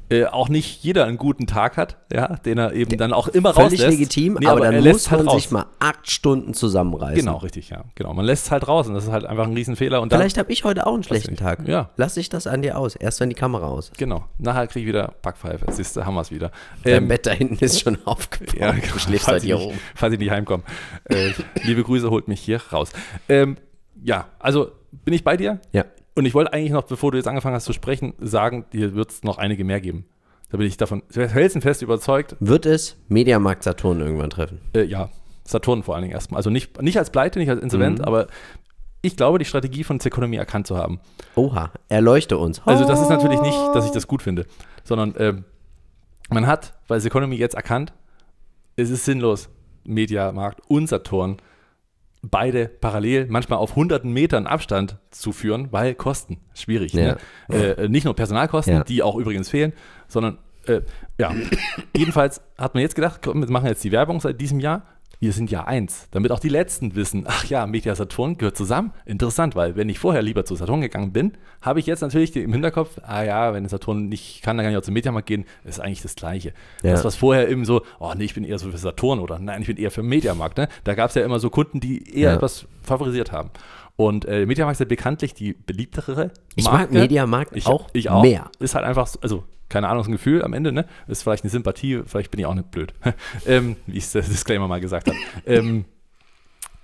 äh, auch nicht jeder einen guten Tag hat, ja, den er eben dann auch immer Völlig rauslässt. Völlig legitim, nee, aber, aber, dann muss halt man raus. sich mal acht Stunden zusammenreißen. Genau, richtig, ja. Genau, man lässt es halt raus und das ist halt einfach ein Riesenfehler. Und Vielleicht habe ich heute auch einen schlechten Tag. Ja. Lass ich das an dir aus, erst wenn die Kamera aus. Genau, nachher kriege ich wieder Backpfeife, siehst du, haben wir es wieder. Dein ähm, Bett da hinten ist schon aufgebaut, ja, du genau. schläfst halt hier oben. Falls ich nicht heimkomme. äh, liebe Grüße, holt mich hier raus. Ähm, ja, also bin ich bei dir? Ja. Und ich wollte eigentlich noch, bevor du jetzt angefangen hast zu sprechen, sagen, hier wird es noch einige mehr geben. Da bin ich davon felsenfest überzeugt. Wird es Mediamarkt Saturn irgendwann treffen? Äh, ja, Saturn vor allen Dingen erstmal. Also nicht, nicht als Pleite, nicht als Insolvent, mhm. aber ich glaube, die Strategie von Zekonomie erkannt zu haben. Oha, erleuchte uns. Also das ist oh. natürlich nicht, dass ich das gut finde, sondern äh, man hat bei Zekonomie jetzt erkannt, es ist sinnlos, Mediamarkt und Saturn beide parallel, manchmal auf hunderten Metern Abstand zu führen, weil Kosten, schwierig. Ne? Ja. Ne? Äh, nicht nur Personalkosten, ja. die auch übrigens fehlen, sondern äh, ja, jedenfalls hat man jetzt gedacht, komm, wir machen jetzt die Werbung seit diesem Jahr wir sind ja eins. Damit auch die Letzten wissen, ach ja, Media Saturn gehört zusammen. Interessant, weil wenn ich vorher lieber zu Saturn gegangen bin, habe ich jetzt natürlich im Hinterkopf, ah ja, wenn Saturn nicht kann, dann kann ich auch zum Mediamarkt gehen, ist eigentlich das Gleiche. Ja. Das, was vorher eben so, oh nee, ich bin eher so für Saturn oder nein, ich bin eher für Mediamarkt. Ne? Da gab es ja immer so Kunden, die eher ja. etwas favorisiert haben. Und äh, Mediamarkt ist ja bekanntlich die beliebtere Marke. Ich mag Mediamarkt ich, ich auch mehr. Ist halt einfach, so, also keine Ahnung, ist ein Gefühl am Ende, ne? Ist vielleicht eine Sympathie, vielleicht bin ich auch nicht blöd. ähm, wie ich das Disclaimer mal gesagt habe. ähm,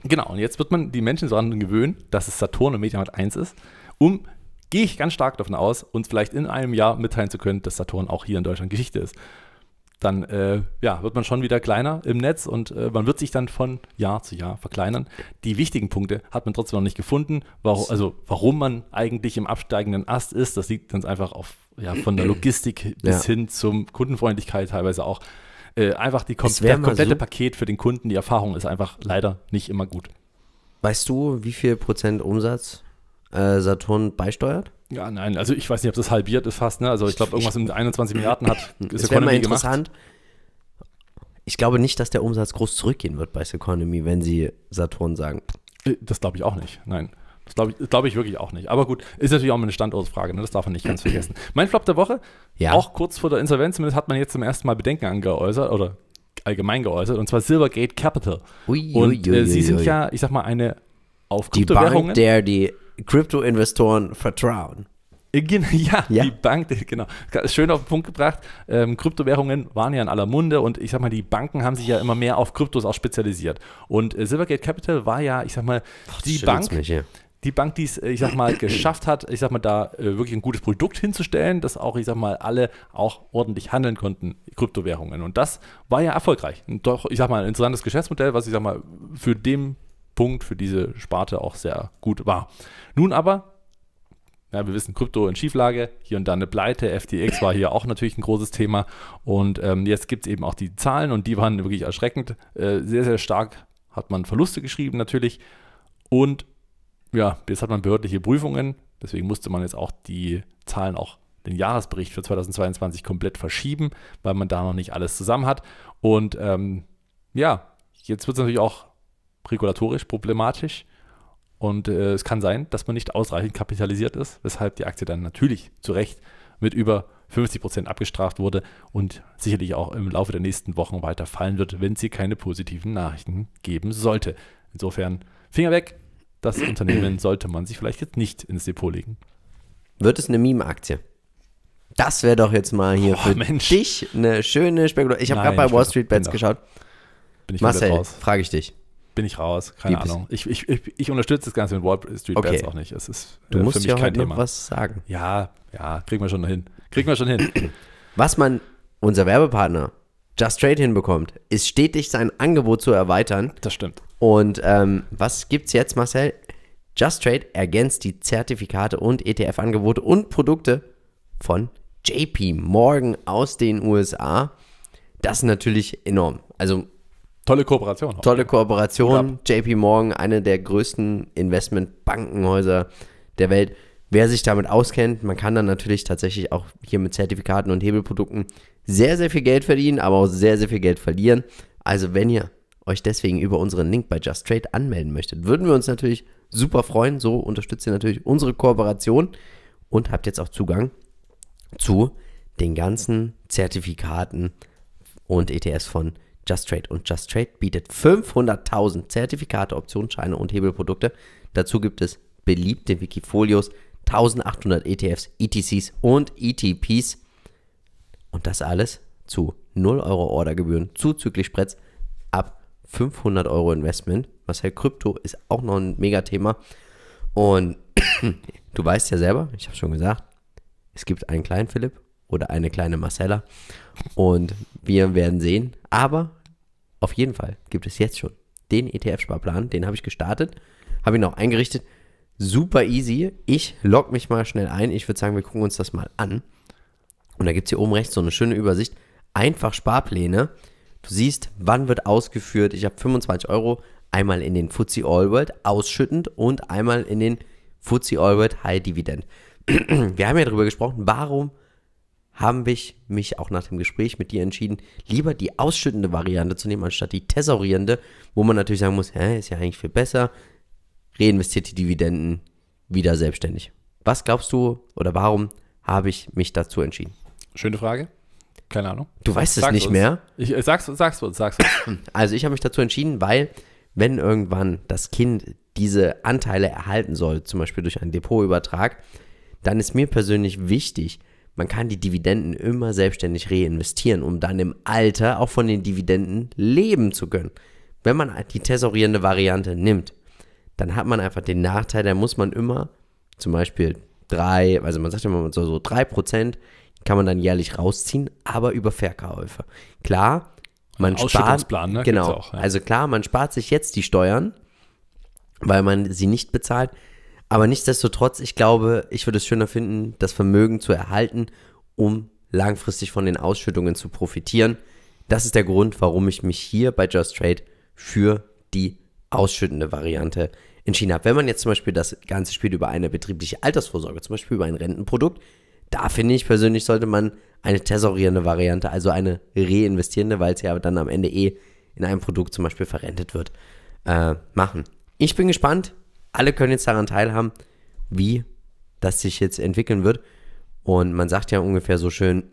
genau, und jetzt wird man die Menschen so daran gewöhnen, dass es Saturn und Mediamarkt 1 ist, um gehe ich ganz stark davon aus, uns vielleicht in einem Jahr mitteilen zu können, dass Saturn auch hier in Deutschland Geschichte ist dann äh, ja, wird man schon wieder kleiner im Netz und äh, man wird sich dann von Jahr zu Jahr verkleinern. Die wichtigen Punkte hat man trotzdem noch nicht gefunden, warum, also warum man eigentlich im absteigenden Ast ist. Das liegt ganz einfach auf, ja, von der Logistik bis ja. hin zum Kundenfreundlichkeit teilweise auch. Äh, einfach die kom das komplette so Paket für den Kunden, die Erfahrung ist einfach leider nicht immer gut. Weißt du, wie viel Prozent Umsatz äh, Saturn beisteuert? Ja, nein, also ich weiß nicht, ob das halbiert ist fast, ne? Also ich glaube, irgendwas mit 21 Milliarden hat ist das Economy mal interessant. Gemacht. Ich glaube nicht, dass der Umsatz groß zurückgehen wird bei Economy, wenn sie Saturn sagen. Äh, das glaube ich auch nicht, nein. Das glaube ich, glaub ich wirklich auch nicht. Aber gut, ist natürlich auch mal eine Standortfrage, ne? das darf man nicht ganz vergessen. Mein Flop der Woche, ja. auch kurz vor der Insolvenz, zumindest hat man jetzt zum ersten Mal Bedenken angeäußert oder allgemein geäußert, und zwar Silvergate Capital. Ui, und ui, äh, ui, äh, sie sind ja, ich sag mal, eine auf die Bank, der die Krypto-Investoren vertrauen. Äh, ja, ja, die Bank, genau. Schön auf den Punkt gebracht. Ähm, Kryptowährungen waren ja in aller Munde und ich sag mal, die Banken haben sich ja immer mehr auf Kryptos auch spezialisiert. Und äh, Silvergate Capital war ja, ich sag mal, Ach, die Bank. Mich, ja. Die Bank, die es, äh, ich sag mal, geschafft hat, ich sag mal, da äh, wirklich ein gutes Produkt hinzustellen, dass auch, ich sag mal, alle auch ordentlich handeln konnten, Kryptowährungen. Und das war ja erfolgreich. Und doch, ich sag mal, ein interessantes Geschäftsmodell, was, ich sag mal, für den Punkt für diese Sparte auch sehr gut war. Nun aber ja, wir wissen, Krypto in Schieflage, hier und da eine Pleite. FTX war hier auch natürlich ein großes Thema. Und ähm, jetzt gibt es eben auch die Zahlen und die waren wirklich erschreckend. Äh, sehr, sehr stark hat man Verluste geschrieben natürlich. Und ja, jetzt hat man behördliche Prüfungen. Deswegen musste man jetzt auch die Zahlen auch den Jahresbericht für 2022 komplett verschieben, weil man da noch nicht alles zusammen hat. Und ähm, ja, jetzt wird es natürlich auch regulatorisch problematisch. Und äh, es kann sein, dass man nicht ausreichend kapitalisiert ist, weshalb die Aktie dann natürlich zu Recht mit über 50 abgestraft wurde und sicherlich auch im Laufe der nächsten Wochen weiter fallen wird, wenn sie keine positiven Nachrichten geben sollte. Insofern Finger weg, das Unternehmen sollte man sich vielleicht jetzt nicht ins Depot legen. Wird es eine Meme-Aktie? Das wäre doch jetzt mal hier oh, für Mensch. dich eine schöne Spekulation. Ich habe gerade bei Wall Street Bets geschaut. Bin ich Marcel, frage ich dich bin ich raus. Keine Wie Ahnung. Ich, ich, ich, ich, unterstütze das Ganze mit Wall Street okay. Bets auch nicht. Es ist du äh, musst für mich ja kein heute Thema. noch was sagen. Ja, ja, kriegen wir schon hin. Kriegen wir schon hin. Was man, unser Werbepartner, Just Trade hinbekommt, ist stetig sein Angebot zu erweitern. Das stimmt. Und ähm, was es jetzt, Marcel? Just Trade ergänzt die Zertifikate und ETF-Angebote und Produkte von JP Morgan aus den USA. Das ist natürlich enorm. Also Tolle Kooperation. Auch. Tolle Kooperation. Ja. JP Morgan, eine der größten Investmentbankenhäuser der Welt. Wer sich damit auskennt, man kann dann natürlich tatsächlich auch hier mit Zertifikaten und Hebelprodukten sehr, sehr viel Geld verdienen, aber auch sehr, sehr viel Geld verlieren. Also wenn ihr euch deswegen über unseren Link bei Just Trade anmelden möchtet, würden wir uns natürlich super freuen. So unterstützt ihr natürlich unsere Kooperation und habt jetzt auch Zugang zu den ganzen Zertifikaten und ETS von Just Trade. Und Just Trade bietet 500.000 Zertifikate, Optionsscheine und Hebelprodukte. Dazu gibt es beliebte Wikifolios, 1800 ETFs, ETCs und ETPs. Und das alles zu 0 Euro Ordergebühren, zuzüglich Spreads ab 500 Euro Investment. Marcel, Krypto ist auch noch ein Megathema. Und du weißt ja selber, ich habe schon gesagt, es gibt einen kleinen Philipp oder eine kleine Marcella. Und wir werden sehen, aber auf jeden Fall gibt es jetzt schon den ETF-Sparplan. Den habe ich gestartet, habe ihn auch eingerichtet. Super easy. Ich log mich mal schnell ein. Ich würde sagen, wir gucken uns das mal an. Und da gibt es hier oben rechts so eine schöne Übersicht. Einfach Sparpläne. Du siehst, wann wird ausgeführt. Ich habe 25 Euro einmal in den FTSE All World ausschüttend und einmal in den FTSE All World High Dividend. Wir haben ja darüber gesprochen, warum haben ich mich auch nach dem Gespräch mit dir entschieden, lieber die ausschüttende Variante zu nehmen, anstatt die tesorierende, wo man natürlich sagen muss, hä, ist ja eigentlich viel besser, reinvestiert die Dividenden wieder selbstständig. Was glaubst du oder warum habe ich mich dazu entschieden? Schöne Frage. Keine Ahnung. Du weißt es sag's nicht uns. mehr. Ich, äh, sag's, sag's uns, sag's uns. Also ich habe mich dazu entschieden, weil wenn irgendwann das Kind diese Anteile erhalten soll, zum Beispiel durch einen Depotübertrag, dann ist mir persönlich wichtig, man kann die Dividenden immer selbstständig reinvestieren, um dann im Alter auch von den Dividenden leben zu können. Wenn man die tesorierende Variante nimmt, dann hat man einfach den Nachteil, da muss man immer zum Beispiel drei, also man sagt immer so, so drei Prozent kann man dann jährlich rausziehen, aber über Verkäufe. Klar, man spart, ne? genau, auch, ja. also klar, man spart sich jetzt die Steuern, weil man sie nicht bezahlt, aber nichtsdestotrotz, ich glaube, ich würde es schöner finden, das Vermögen zu erhalten, um langfristig von den Ausschüttungen zu profitieren. Das ist der Grund, warum ich mich hier bei Just Trade für die ausschüttende Variante entschieden habe. Wenn man jetzt zum Beispiel das Ganze spielt über eine betriebliche Altersvorsorge, zum Beispiel über ein Rentenprodukt, da finde ich persönlich, sollte man eine tesorierende Variante, also eine reinvestierende, weil es ja dann am Ende eh in einem Produkt zum Beispiel verrentet wird, äh, machen. Ich bin gespannt, alle können jetzt daran teilhaben, wie das sich jetzt entwickeln wird. Und man sagt ja ungefähr so schön,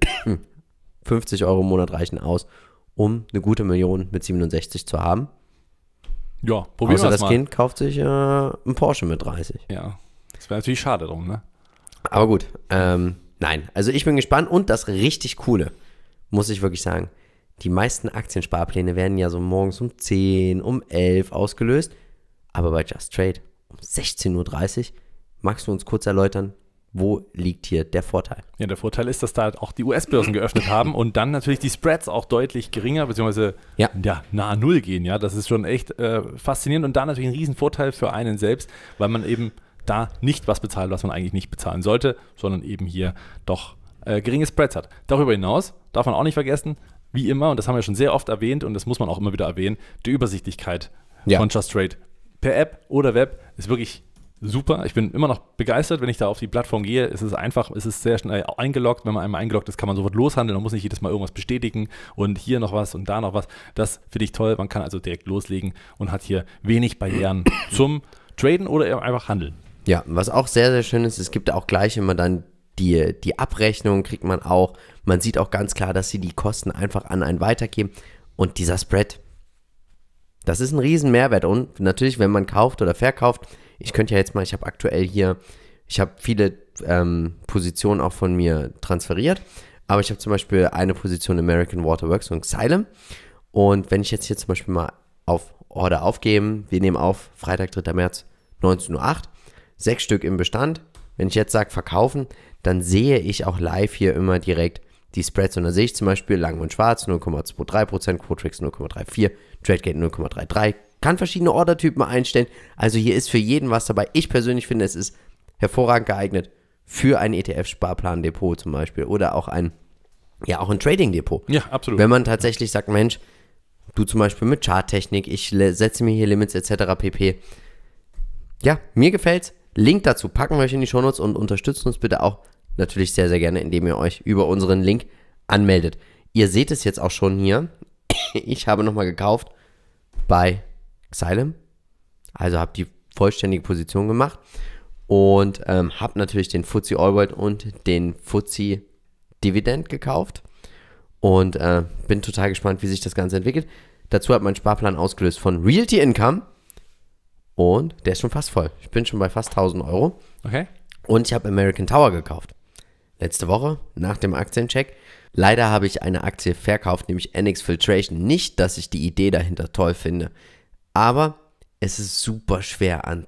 50 Euro im Monat reichen aus, um eine gute Million mit 67 zu haben. Ja, probieren wir das mal. Kind kauft sich äh, einen Porsche mit 30. Ja, das wäre natürlich schade drum, ne? Aber gut, ähm, nein. Also ich bin gespannt und das richtig Coole, muss ich wirklich sagen. Die meisten Aktiensparpläne werden ja so morgens um 10, um 11 ausgelöst, aber bei Just Trade um 16.30 Uhr. Magst du uns kurz erläutern, wo liegt hier der Vorteil? Ja, der Vorteil ist, dass da halt auch die US-Börsen geöffnet haben und dann natürlich die Spreads auch deutlich geringer, beziehungsweise ja. ja nahe Null gehen. Ja, das ist schon echt äh, faszinierend und da natürlich ein Riesenvorteil für einen selbst, weil man eben da nicht was bezahlt, was man eigentlich nicht bezahlen sollte, sondern eben hier doch äh, geringe Spreads hat. Darüber hinaus darf man auch nicht vergessen, wie immer, und das haben wir schon sehr oft erwähnt und das muss man auch immer wieder erwähnen, die Übersichtlichkeit ja. von Just Trade per App oder Web ist wirklich super. Ich bin immer noch begeistert, wenn ich da auf die Plattform gehe. Es ist einfach, es ist sehr schnell eingeloggt. Wenn man einmal eingeloggt ist, kann man sofort loshandeln und muss nicht jedes Mal irgendwas bestätigen und hier noch was und da noch was. Das finde ich toll. Man kann also direkt loslegen und hat hier wenig Barrieren zum Traden oder einfach Handeln. Ja, was auch sehr, sehr schön ist, es gibt auch gleich immer dann die, die Abrechnung, kriegt man auch. Man sieht auch ganz klar, dass sie die Kosten einfach an einen weitergeben. Und dieser Spread, das ist ein riesen Mehrwert und natürlich, wenn man kauft oder verkauft, ich könnte ja jetzt mal, ich habe aktuell hier, ich habe viele ähm, Positionen auch von mir transferiert, aber ich habe zum Beispiel eine Position American Waterworks und Xylem und wenn ich jetzt hier zum Beispiel mal auf Order aufgeben, wir nehmen auf Freitag, 3. März, 19.08 Uhr, sechs Stück im Bestand, wenn ich jetzt sage verkaufen, dann sehe ich auch live hier immer direkt die Spreads und da sehe ich zum Beispiel Lang und Schwarz 0,23%, Quotrix 0,34%, TradeGate 0,33, kann verschiedene Ordertypen einstellen. Also hier ist für jeden was dabei. Ich persönlich finde, es ist hervorragend geeignet für ein ETF-Sparplan-Depot zum Beispiel oder auch ein, ja, auch ein Trading-Depot. Ja, absolut. Wenn man tatsächlich sagt, Mensch, du zum Beispiel mit Charttechnik, ich setze mir hier Limits etc. pp. Ja, mir gefällt's. Link dazu packen wir euch in die Shownotes und unterstützt uns bitte auch natürlich sehr, sehr gerne, indem ihr euch über unseren Link anmeldet. Ihr seht es jetzt auch schon hier. ich habe nochmal gekauft bei Xylem. Also habe die vollständige Position gemacht und ähm, habe natürlich den Fuzzy All World und den Fuzzy Dividend gekauft und äh, bin total gespannt, wie sich das Ganze entwickelt. Dazu hat mein Sparplan ausgelöst von Realty Income und der ist schon fast voll. Ich bin schon bei fast 1000 Euro. Okay. Und ich habe American Tower gekauft letzte Woche nach dem Aktiencheck. Leider habe ich eine Aktie verkauft, nämlich NX Filtration. Nicht, dass ich die Idee dahinter toll finde, aber es ist super schwer an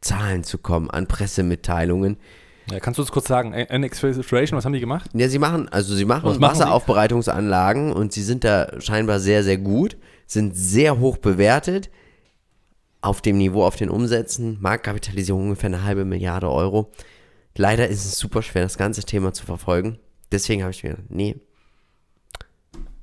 Zahlen zu kommen, an Pressemitteilungen. Ja, kannst du uns kurz sagen, NX Filtration, was haben die gemacht? Ja, sie machen, also sie machen, machen Wasseraufbereitungsanlagen die? und sie sind da scheinbar sehr, sehr gut, sind sehr hoch bewertet. Auf dem Niveau, auf den Umsätzen, Marktkapitalisierung ungefähr eine halbe Milliarde Euro. Leider ist es super schwer, das ganze Thema zu verfolgen. Deswegen habe ich mir gedacht, nee.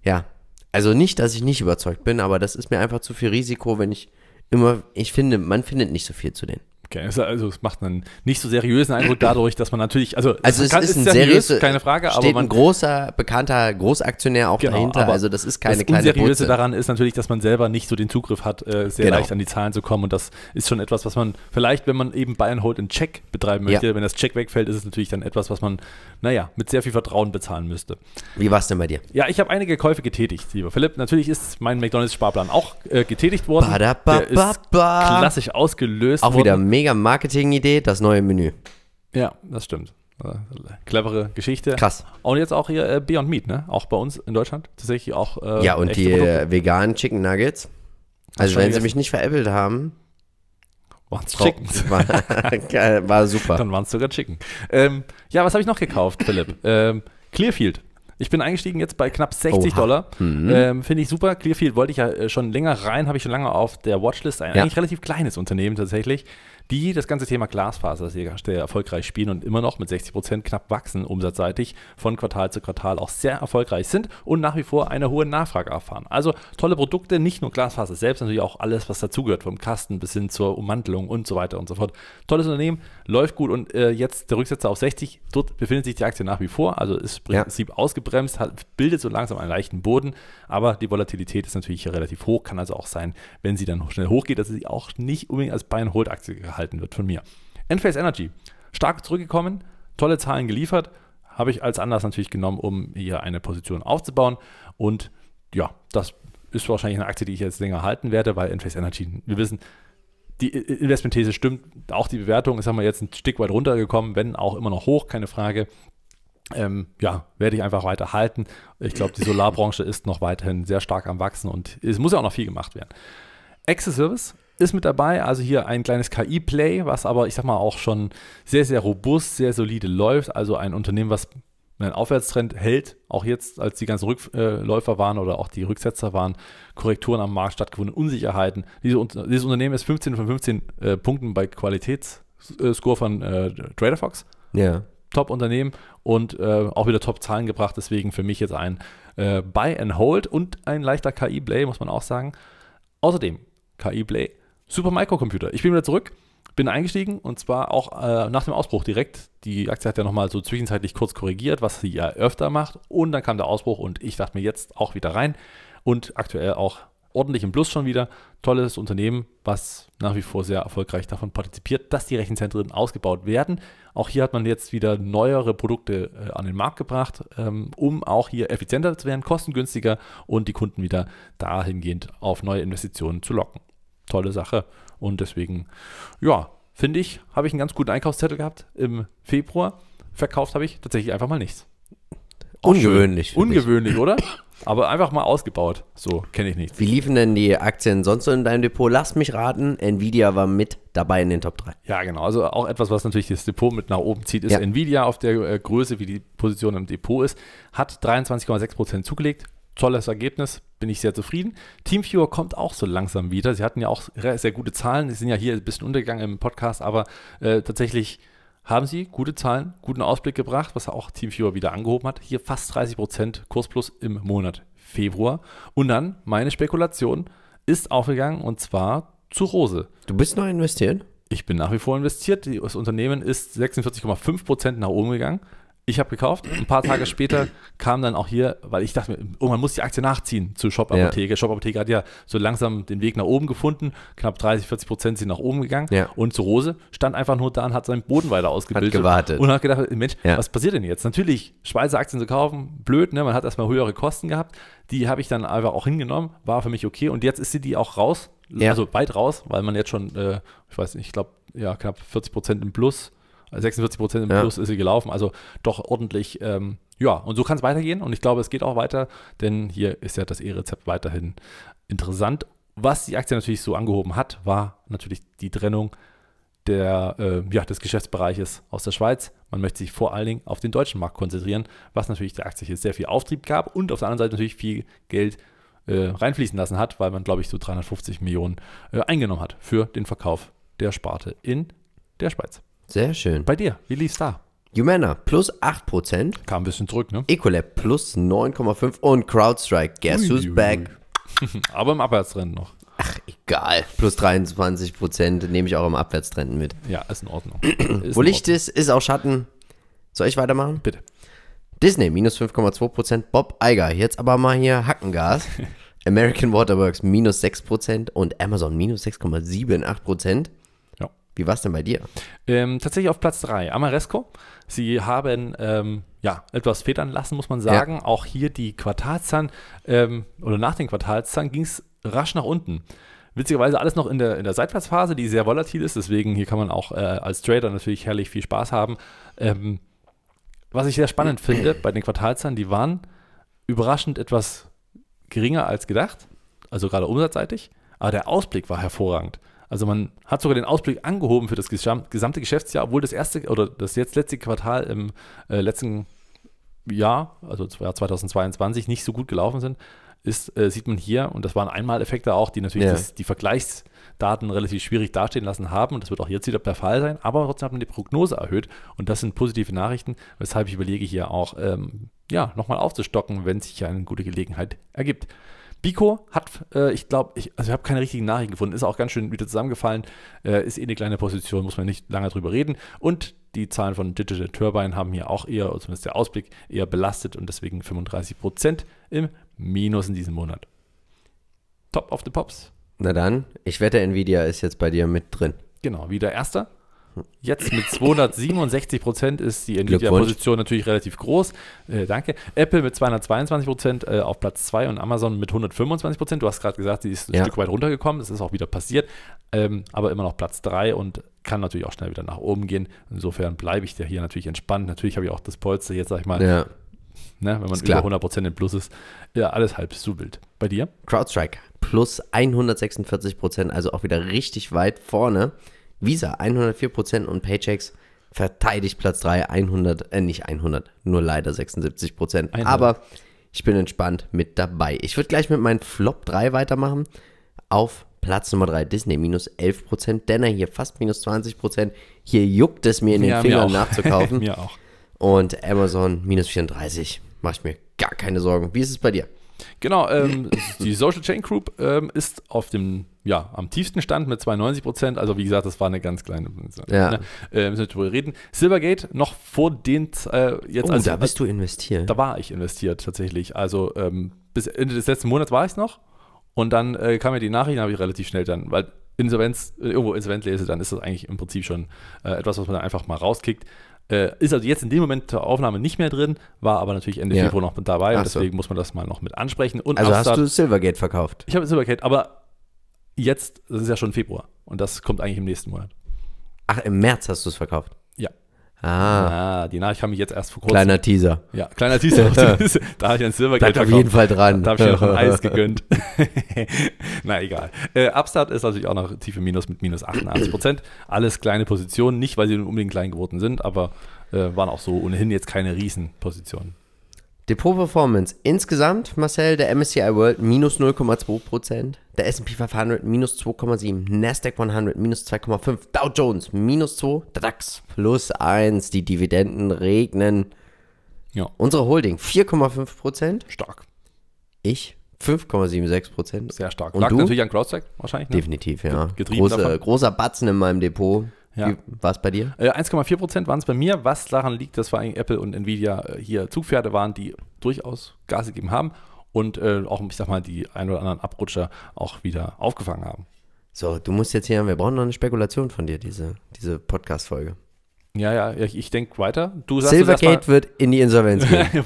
Ja. Also nicht, dass ich nicht überzeugt bin, aber das ist mir einfach zu viel Risiko, wenn ich immer, ich finde, man findet nicht so viel zu denen. Okay, also, also es macht einen nicht so seriösen Eindruck dadurch, dass man natürlich, also, also es kann, ist, ist ein seriös, seriös, keine Frage, aber man, ein großer, bekannter Großaktionär auch genau, dahinter, also das ist keine das kleine Das Seriöse daran ist natürlich, dass man selber nicht so den Zugriff hat, äh, sehr genau. leicht an die Zahlen zu kommen und das ist schon etwas, was man vielleicht, wenn man eben Bayern and Hold in Check betreiben möchte, ja. wenn das Check wegfällt, ist es natürlich dann etwas, was man, naja, mit sehr viel Vertrauen bezahlen müsste. Wie war es denn bei dir? Ja, ich habe einige Käufe getätigt, lieber Philipp. Natürlich ist mein McDonalds-Sparplan auch äh, getätigt worden. Der ist klassisch ausgelöst auch worden. Auch wieder mega mega Marketing-Idee, das neue Menü. Ja, das stimmt. Clevere Geschichte. Krass. Und jetzt auch hier äh, Beyond Meat, ne? Auch bei uns in Deutschland tatsächlich auch. Äh, ja, und die äh, Produkte. veganen Chicken Nuggets. Also, wenn sie mich nicht veräppelt haben, waren es Chickens. War, war, super. Dann waren es sogar Chicken. Ähm, ja, was habe ich noch gekauft, Philipp? Ähm, Clearfield. Ich bin eingestiegen jetzt bei knapp 60 Oha. Dollar. Mhm. Ähm, Finde ich super. Clearfield wollte ich ja äh, schon länger rein, habe ich schon lange auf der Watchlist. Ein ja. eigentlich relativ kleines Unternehmen tatsächlich die das ganze Thema Glasfaser sehr erfolgreich spielen und immer noch mit 60% Prozent knapp wachsen umsatzseitig von Quartal zu Quartal auch sehr erfolgreich sind und nach wie vor eine hohe Nachfrage erfahren. Also tolle Produkte, nicht nur Glasfaser selbst, natürlich auch alles, was dazugehört, vom Kasten bis hin zur Ummantelung und so weiter und so fort. Tolles Unternehmen, läuft gut und äh, jetzt der Rücksetzer auf 60, dort befindet sich die Aktie nach wie vor, also ist im Prinzip ja. ausgebremst, hat, bildet so langsam einen leichten Boden, aber die Volatilität ist natürlich relativ hoch, kann also auch sein, wenn sie dann schnell hochgeht, dass sie auch nicht unbedingt als buy hold aktie gehalten wird von mir. Enphase Energy, stark zurückgekommen, tolle Zahlen geliefert, habe ich als Anlass natürlich genommen, um hier eine Position aufzubauen und ja, das ist wahrscheinlich eine Aktie, die ich jetzt länger halten werde, weil Enphase Energy, wir wissen, die Investmentthese stimmt, auch die Bewertung ist, haben wir jetzt ein Stück weit runtergekommen, wenn auch immer noch hoch, keine Frage. Ähm, ja, werde ich einfach weiter halten. Ich glaube, die Solarbranche ist noch weiterhin sehr stark am Wachsen und es muss ja auch noch viel gemacht werden. Access Service ist mit dabei, also hier ein kleines KI-Play, was aber, ich sag mal, auch schon sehr, sehr robust, sehr solide läuft. Also ein Unternehmen, was ein Aufwärtstrend hält, auch jetzt, als die ganzen Rückläufer waren oder auch die Rücksetzer waren, Korrekturen am Markt stattgefunden, Unsicherheiten. Diese, dieses Unternehmen ist 15 von 15 äh, Punkten bei Qualitätsscore äh, von äh, TraderFox. Ja. Top-Unternehmen und äh, auch wieder Top-Zahlen gebracht. Deswegen für mich jetzt ein äh, Buy and Hold und ein leichter KI-Play, muss man auch sagen. Außerdem KI-Play, Super Microcomputer. Ich bin wieder zurück bin eingestiegen und zwar auch äh, nach dem Ausbruch direkt. Die Aktie hat ja nochmal so zwischenzeitlich kurz korrigiert, was sie ja öfter macht. Und dann kam der Ausbruch und ich dachte mir jetzt auch wieder rein und aktuell auch ordentlich im Plus schon wieder. Tolles Unternehmen, was nach wie vor sehr erfolgreich davon partizipiert, dass die Rechenzentren ausgebaut werden. Auch hier hat man jetzt wieder neuere Produkte äh, an den Markt gebracht, ähm, um auch hier effizienter zu werden, kostengünstiger und die Kunden wieder dahingehend auf neue Investitionen zu locken. Tolle Sache. Und deswegen, ja, finde ich, habe ich einen ganz guten Einkaufszettel gehabt im Februar. Verkauft habe ich tatsächlich einfach mal nichts. Auch ungewöhnlich. Schön, ungewöhnlich, ich. oder? Aber einfach mal ausgebaut. So, kenne ich nicht. Wie liefen denn die Aktien sonst so in deinem Depot? Lass mich raten, Nvidia war mit dabei in den Top 3. Ja, genau. Also auch etwas, was natürlich das Depot mit nach oben zieht, ist ja. Nvidia auf der äh, Größe, wie die Position im Depot ist, hat 23,6% zugelegt tolles Ergebnis, bin ich sehr zufrieden. TeamViewer kommt auch so langsam wieder. Sie hatten ja auch sehr gute Zahlen. Sie sind ja hier ein bisschen untergegangen im Podcast, aber äh, tatsächlich haben sie gute Zahlen, guten Ausblick gebracht, was auch TeamViewer wieder angehoben hat. Hier fast 30% Kursplus im Monat Februar. Und dann meine Spekulation ist aufgegangen und zwar zu Rose. Du bist noch investiert? Ich bin nach wie vor investiert. Das Unternehmen ist 46,5% nach oben gegangen. Ich habe gekauft. Ein paar Tage später kam dann auch hier, weil ich dachte mir, oh, man muss die Aktie nachziehen zu Shop Apotheke. Ja. Shop Apotheke hat ja so langsam den Weg nach oben gefunden. Knapp 30, 40 Prozent sind nach oben gegangen. Ja. Und zu Rose stand einfach nur da und hat seinen Boden weiter ausgebildet. Hat gewartet. Und hat gedacht, Mensch, ja. was passiert denn jetzt? Natürlich, Schweizer Aktien zu kaufen, blöd, ne? Man hat erstmal höhere Kosten gehabt. Die habe ich dann einfach auch hingenommen, war für mich okay. Und jetzt ist sie die auch raus. Also weit raus, weil man jetzt schon, äh, ich weiß nicht, ich glaube, ja, knapp 40 Prozent im Plus 46 Prozent im ja. Plus ist sie gelaufen. Also doch ordentlich, ähm, ja, und so kann es weitergehen. Und ich glaube, es geht auch weiter, denn hier ist ja das E-Rezept weiterhin interessant. Was die Aktie natürlich so angehoben hat, war natürlich die Trennung der, äh, ja, des Geschäftsbereiches aus der Schweiz. Man möchte sich vor allen Dingen auf den deutschen Markt konzentrieren, was natürlich der Aktie hier sehr viel Auftrieb gab und auf der anderen Seite natürlich viel Geld äh, reinfließen lassen hat, weil man, glaube ich, so 350 Millionen äh, eingenommen hat für den Verkauf der Sparte in der Schweiz. Sehr schön. Bei dir, wie lief's da? Humana plus 8%. Kam ein bisschen zurück, ne? Ecolab plus 9,5% und CrowdStrike, guess who's back? Aber im Abwärtstrend noch. Ach, egal. Plus 23% nehme ich auch im Abwärtstrend mit. Ja, ist in Ordnung. Wo Licht ist, ist auch Schatten. Soll ich weitermachen? Bitte. Disney minus 5,2%, Bob Eiger. Jetzt aber mal hier Hackengas. American Waterworks minus 6% und Amazon minus 6,78%. Wie war es denn bei dir? Ähm, tatsächlich auf Platz 3, Amaresco. Sie haben ähm, ja, etwas federn lassen, muss man sagen. Ja. Auch hier die Quartalszahlen ähm, oder nach den Quartalszahlen ging es rasch nach unten. Witzigerweise alles noch in der, in der Seitwärtsphase, die sehr volatil ist. Deswegen hier kann man auch äh, als Trader natürlich herrlich viel Spaß haben. Ähm, was ich sehr spannend finde bei den Quartalszahlen, die waren überraschend etwas geringer als gedacht, also gerade umsatzseitig, aber der Ausblick war hervorragend. Also man hat sogar den Ausblick angehoben für das gesamte Geschäftsjahr, obwohl das erste oder das jetzt letzte Quartal im äh, letzten Jahr, also Jahr 2022, nicht so gut gelaufen sind, ist, äh, sieht man hier, und das waren Einmaleffekte auch, die natürlich ja. das, die Vergleichsdaten relativ schwierig dastehen lassen haben. Und das wird auch jetzt wieder per Fall sein, aber trotzdem hat man die Prognose erhöht und das sind positive Nachrichten, weshalb ich überlege hier auch ähm, ja, nochmal aufzustocken, wenn sich eine gute Gelegenheit ergibt. Biko hat, äh, ich glaube, ich, also ich habe keine richtigen Nachrichten gefunden, ist auch ganz schön wieder zusammengefallen, äh, ist eh eine kleine Position, muss man nicht lange drüber reden. Und die Zahlen von Digital Turbine haben hier auch eher, zumindest der Ausblick, eher belastet und deswegen 35% Prozent im Minus in diesem Monat. Top of the Pops. Na dann, ich wette, Nvidia ist jetzt bei dir mit drin. Genau, wieder erster Jetzt mit 267 Prozent ist die Nvidia-Position natürlich relativ groß. Äh, danke. Apple mit 222 Prozent äh, auf Platz 2 und Amazon mit 125 Prozent. Du hast gerade gesagt, sie ist ein ja. Stück weit runtergekommen. Das ist auch wieder passiert. Ähm, aber immer noch Platz 3 und kann natürlich auch schnell wieder nach oben gehen. Insofern bleibe ich dir hier natürlich entspannt. Natürlich habe ich auch das Polster jetzt, sag ich mal. Ja. Ne, wenn man über 100 Prozent im Plus ist. Ja, alles halb so wild. Bei dir? CrowdStrike plus 146 Prozent, also auch wieder richtig weit vorne. Visa 104% und Paychecks verteidigt Platz 3, 100, äh nicht 100, nur leider 76%. 100. Aber ich bin entspannt mit dabei. Ich würde gleich mit meinem Flop 3 weitermachen. Auf Platz Nummer 3 Disney minus 11%, Denner hier fast minus 20%. Hier juckt es mir in den ja, Fingern nachzukaufen. mir auch. Und Amazon minus 34. Mach ich mir gar keine Sorgen. Wie ist es bei dir? Genau, ähm, die Social Chain Group ähm, ist auf dem, ja, am tiefsten Stand mit 92 Prozent. Also, wie gesagt, das war eine ganz kleine. Ne, ja. Ne? Äh, müssen wir darüber reden. Silvergate noch vor den, äh, jetzt. Oh, also, da bist du investiert. Da war ich investiert, tatsächlich. Also, ähm, bis Ende des letzten Monats war ich noch. Und dann äh, kam mir die Nachricht, habe ich relativ schnell dann, weil Insolvenz, äh, irgendwo Insolvenz lese, dann ist das eigentlich im Prinzip schon äh, etwas, was man dann einfach mal rauskickt. Äh, ist also jetzt in dem Moment zur Aufnahme nicht mehr drin, war aber natürlich Ende ja. Februar noch mit dabei Ach und deswegen muss man das mal noch mit ansprechen. Und also Upstart, hast du Silvergate verkauft? Ich habe Silvergate, aber jetzt, das ist ja schon Februar und das kommt eigentlich im nächsten Monat. Ach, im März hast du es verkauft? Ja. Ah. ah. die Nachricht kam ich jetzt erst vor kurzem. Kleiner Teaser. Ja, kleiner Teaser. da habe ich ein Silbergeld Bleibt auf jeden Fall dran. Da habe ich mir noch ein Eis gegönnt. Na egal. Äh, Upstart ist natürlich auch noch tiefe Minus mit minus 88 Prozent. Alles kleine Positionen, nicht weil sie unbedingt klein geworden sind, aber äh, waren auch so ohnehin jetzt keine Riesenpositionen. Depot Performance insgesamt, Marcel, der MSCI World minus 0,2%, der SP 500 minus 2,7%, NASDAQ 100 minus 2,5%, Dow Jones minus 2%, der DAX plus 1%, die Dividenden regnen. Ja. Unsere Holding 4,5%. Stark. Ich 5,76%. Sehr stark. Und Lag du? natürlich an CrowdStrike wahrscheinlich. Ne? Definitiv, ja. Getrieben große, davon. Großer Batzen in meinem Depot. Ja. War es bei dir? 1,4 äh, Prozent waren es bei mir, was daran liegt, dass vor allem Apple und Nvidia äh, hier Zugpferde waren, die durchaus Gas gegeben haben und äh, auch, ich sag mal, die ein oder anderen Abrutscher auch wieder aufgefangen haben. So, du musst jetzt hier, wir brauchen noch eine Spekulation von dir, diese, diese Podcast-Folge. Ja, ja, ich, ich denke weiter. Du sagst Silvergate mal, wird in die Insolvenz gehen.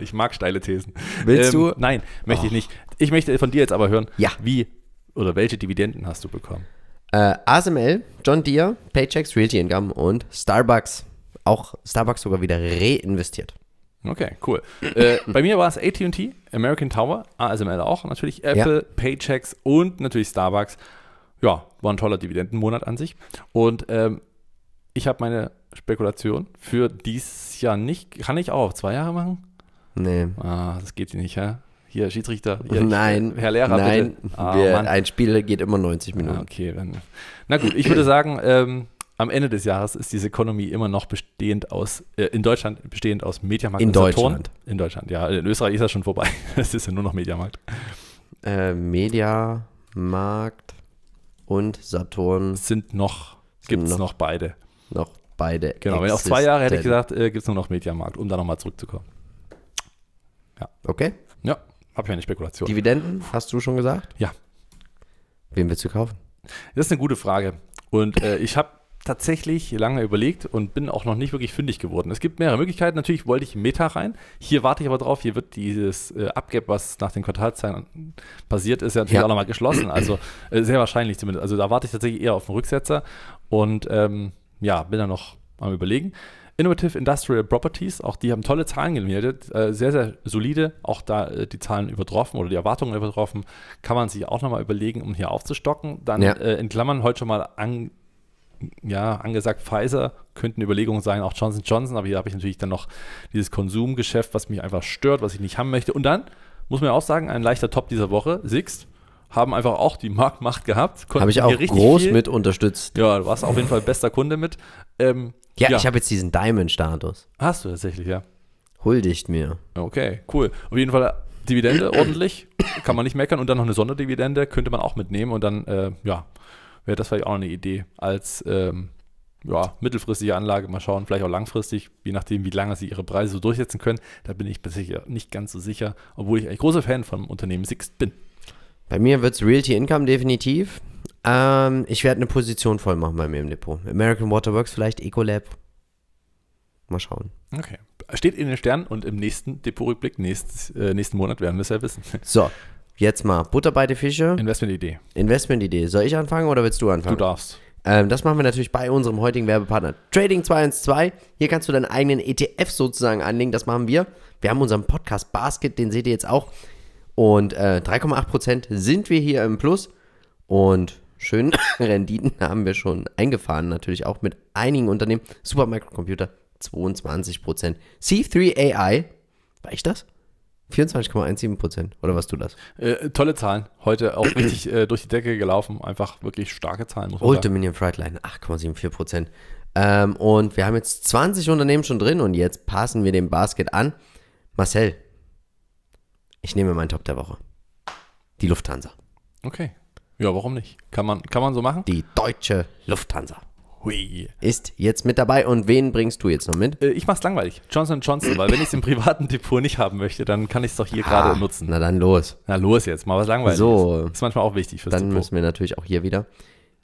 ich mag steile Thesen. Willst ähm, du? Nein, möchte oh. ich nicht. Ich möchte von dir jetzt aber hören, ja. wie oder welche Dividenden hast du bekommen? Äh, ASML, John Deere, Paychecks, Realty Income und Starbucks. Auch Starbucks sogar wieder reinvestiert. Okay, cool. äh, bei mir war es ATT, American Tower, ASML auch, natürlich Apple, ja. Paychecks und natürlich Starbucks. Ja, war ein toller Dividendenmonat an sich. Und ähm, ich habe meine Spekulation für dieses Jahr nicht. Kann ich auch auf zwei Jahre machen? Nee. Ah, das geht nicht, hä? hier Schiedsrichter, hier, äh, Nein, Herr Lehrer, nein, ah, wir, ein Spiel geht immer 90 Minuten. Ah, okay, dann. Na gut, ich würde sagen, ähm, am Ende des Jahres ist diese Economy immer noch bestehend aus, äh, in Deutschland bestehend aus Mediamarkt in und Saturn. Deutschland. In Deutschland, ja. In Österreich ist das schon vorbei. Es ist ja nur noch Mediamarkt. Äh, Mediamarkt und Saturn. Sind noch, gibt es noch, noch, beide. Noch beide. Genau, existent. wenn auf zwei Jahre hätte ich gesagt, äh, gibt es nur noch Mediamarkt, um da nochmal zurückzukommen. Ja. Okay. Ja. Habe ich eine Spekulation. Dividenden, hast du schon gesagt? Ja. Wen willst du kaufen? Das ist eine gute Frage. Und äh, ich habe tatsächlich lange überlegt und bin auch noch nicht wirklich fündig geworden. Es gibt mehrere Möglichkeiten. Natürlich wollte ich Meta rein. Hier warte ich aber drauf. Hier wird dieses äh, Abgap, was nach den Quartalszahlen passiert ist, ja natürlich ja. auch nochmal geschlossen. Also äh, sehr wahrscheinlich zumindest. Also da warte ich tatsächlich eher auf einen Rücksetzer. Und ähm, ja, bin da noch am Überlegen. Innovative Industrial Properties, auch die haben tolle Zahlen gemeldet, äh, sehr, sehr solide, auch da äh, die Zahlen übertroffen oder die Erwartungen übertroffen, kann man sich auch nochmal überlegen, um hier aufzustocken. Dann ja. äh, in Klammern heute schon mal an, ja, angesagt, Pfizer könnten Überlegungen sein, auch Johnson Johnson, aber hier habe ich natürlich dann noch dieses Konsumgeschäft, was mich einfach stört, was ich nicht haben möchte. Und dann muss man ja auch sagen, ein leichter Top dieser Woche, Sixt, haben einfach auch die Marktmacht gehabt. Habe ich auch groß viel. mit unterstützt. Ja, du warst auf jeden Fall bester Kunde mit. Ähm, ja, ja, ich habe jetzt diesen Diamond-Status. Hast du tatsächlich, ja. Huldigt mir. Okay, cool. Auf jeden Fall äh, Dividende ordentlich, kann man nicht meckern. Und dann noch eine Sonderdividende könnte man auch mitnehmen. Und dann, äh, ja, wäre das vielleicht auch eine Idee als ähm, ja, mittelfristige Anlage. Mal schauen, vielleicht auch langfristig, je nachdem, wie lange sie ihre Preise so durchsetzen können. Da bin ich bisher nicht ganz so sicher, obwohl ich ein großer Fan vom Unternehmen Sixt bin. Bei mir wird es Realty Income definitiv. Ähm, ich werde eine Position voll machen bei mir im Depot. American Waterworks vielleicht, Ecolab. Mal schauen. Okay. Steht in den Sternen und im nächsten Depotrückblick, nächstes, äh, nächsten Monat werden wir es ja wissen. So, jetzt mal Butter bei die Fische. Investment-Idee. Soll ich anfangen oder willst du anfangen? Du darfst. Ähm, das machen wir natürlich bei unserem heutigen Werbepartner Trading 212. Hier kannst du deinen eigenen ETF sozusagen anlegen. Das machen wir. Wir haben unseren Podcast Basket, den seht ihr jetzt auch. Und äh, 3,8% sind wir hier im Plus. Und schöne Renditen haben wir schon eingefahren, natürlich auch mit einigen Unternehmen. Super Microcomputer 22%. C3 AI, war ich das? 24,17 Oder warst du das? Äh, tolle Zahlen. Heute auch richtig äh, durch die Decke gelaufen. Einfach wirklich starke Zahlen. Muss Old Dominion Frightline, 8,74 Ähm, und wir haben jetzt 20 Unternehmen schon drin und jetzt passen wir den Basket an. Marcel, ich nehme meinen Top der Woche. Die Lufthansa. Okay. Ja, warum nicht? Kann man, kann man so machen? Die deutsche Lufthansa. Hui. Ist jetzt mit dabei und wen bringst du jetzt noch mit? Äh, ich mach's langweilig. Johnson Johnson, weil wenn ich es im privaten Depot nicht haben möchte, dann kann ich es doch hier ah, gerade nutzen. Na dann los. Na los jetzt, mal was langweiliges. So. Ist manchmal auch wichtig fürs Dann Depot. müssen wir natürlich auch hier wieder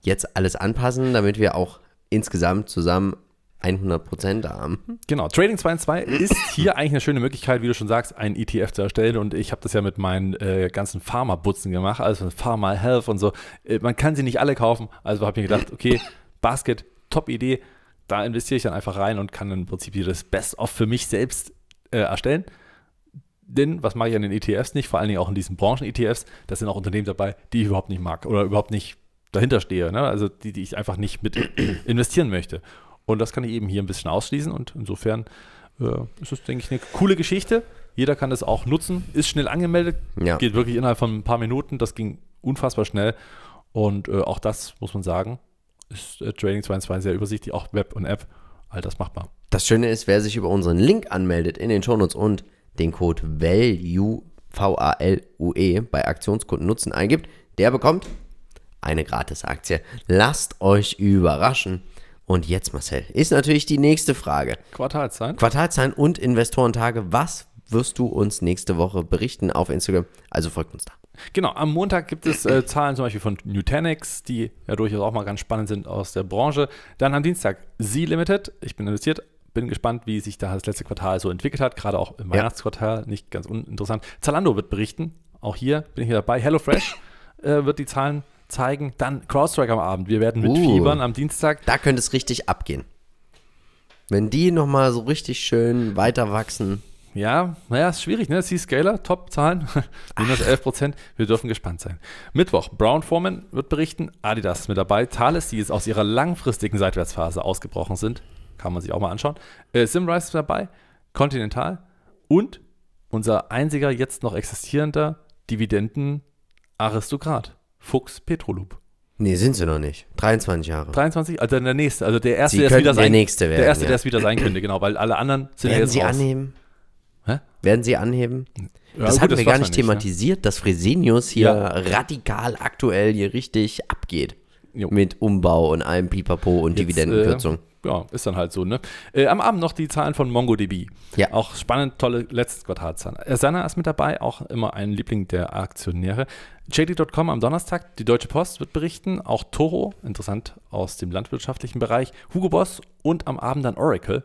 jetzt alles anpassen, damit wir auch insgesamt zusammen 100% arm. Genau, Trading 2 in 2 ist hier eigentlich eine schöne Möglichkeit, wie du schon sagst, einen ETF zu erstellen. Und ich habe das ja mit meinen äh, ganzen Pharma-Butzen gemacht, also Pharma Health und so. Äh, man kann sie nicht alle kaufen. Also habe ich mir gedacht, okay, Basket, Top-Idee. Da investiere ich dann einfach rein und kann im Prinzip hier das Best-of für mich selbst äh, erstellen. Denn was mache ich an den ETFs nicht? Vor allen Dingen auch in diesen Branchen-ETFs. da sind auch Unternehmen dabei, die ich überhaupt nicht mag oder überhaupt nicht dahinter stehe. Ne? Also die, die ich einfach nicht mit investieren möchte. Und das kann ich eben hier ein bisschen ausschließen und insofern äh, ist es, denke ich, eine coole Geschichte. Jeder kann das auch nutzen, ist schnell angemeldet, ja. geht wirklich innerhalb von ein paar Minuten. Das ging unfassbar schnell und äh, auch das muss man sagen, ist äh, Trading 22 sehr übersichtlich, auch Web und App. All das machbar. Das Schöne ist, wer sich über unseren Link anmeldet in den Shownotes und den Code VALUE, V-A-L-U-E, bei Aktionskunden Nutzen eingibt, der bekommt eine Gratisaktie. Lasst euch überraschen. Und jetzt, Marcel, ist natürlich die nächste Frage. Quartalzahlen. Quartalzahlen und Investorentage. Was wirst du uns nächste Woche berichten auf Instagram? Also folgt uns da. Genau, am Montag gibt es äh, Zahlen zum Beispiel von Nutanix, die ja durchaus auch mal ganz spannend sind aus der Branche. Dann am Dienstag Z Limited, ich bin investiert, bin gespannt, wie sich da das letzte Quartal so entwickelt hat, gerade auch im Weihnachtsquartal, ja. nicht ganz uninteressant. Zalando wird berichten, auch hier bin ich hier dabei. HelloFresh äh, wird die Zahlen zeigen. Dann Crosstrike am Abend. Wir werden mit uh, am Dienstag. Da könnte es richtig abgehen. Wenn die nochmal so richtig schön weiter wachsen. Ja, naja, ist schwierig, ne? C-Scaler, Top-Zahlen, minus 11 Prozent. Wir dürfen gespannt sein. Mittwoch, Brown Foreman wird berichten, Adidas ist mit dabei, Thales, die jetzt aus ihrer langfristigen Seitwärtsphase ausgebrochen sind, kann man sich auch mal anschauen. Äh, Simrise ist dabei, Continental und unser einziger jetzt noch existierender Dividenden-Aristokrat. Fuchs Petrolub. Nee, sind sie noch nicht. 23 Jahre. 23? Also der nächste. Also der erste, sie der es wieder sein Der nächste werden. Der erste, ja. der es wieder sein könnte, genau, weil alle anderen sind werden ja jetzt sie raus. annehmen? Hä? Werden sie anheben? Ja, das gut, hatten wir gar nicht ne? thematisiert, ne? dass Fresenius hier ja. radikal aktuell hier richtig abgeht. Jo. Mit Umbau und allem Pipapo und jetzt, Dividendenkürzung. Äh, ja, ist dann halt so, ne? Äh, am Abend noch die Zahlen von MongoDB. Ja. Auch spannend, tolle letztes Quartalszahlen. Äh, Sana ist mit dabei, auch immer ein Liebling der Aktionäre. JD.com am Donnerstag, die Deutsche Post wird berichten, auch Toro, interessant aus dem landwirtschaftlichen Bereich, Hugo Boss und am Abend dann Oracle,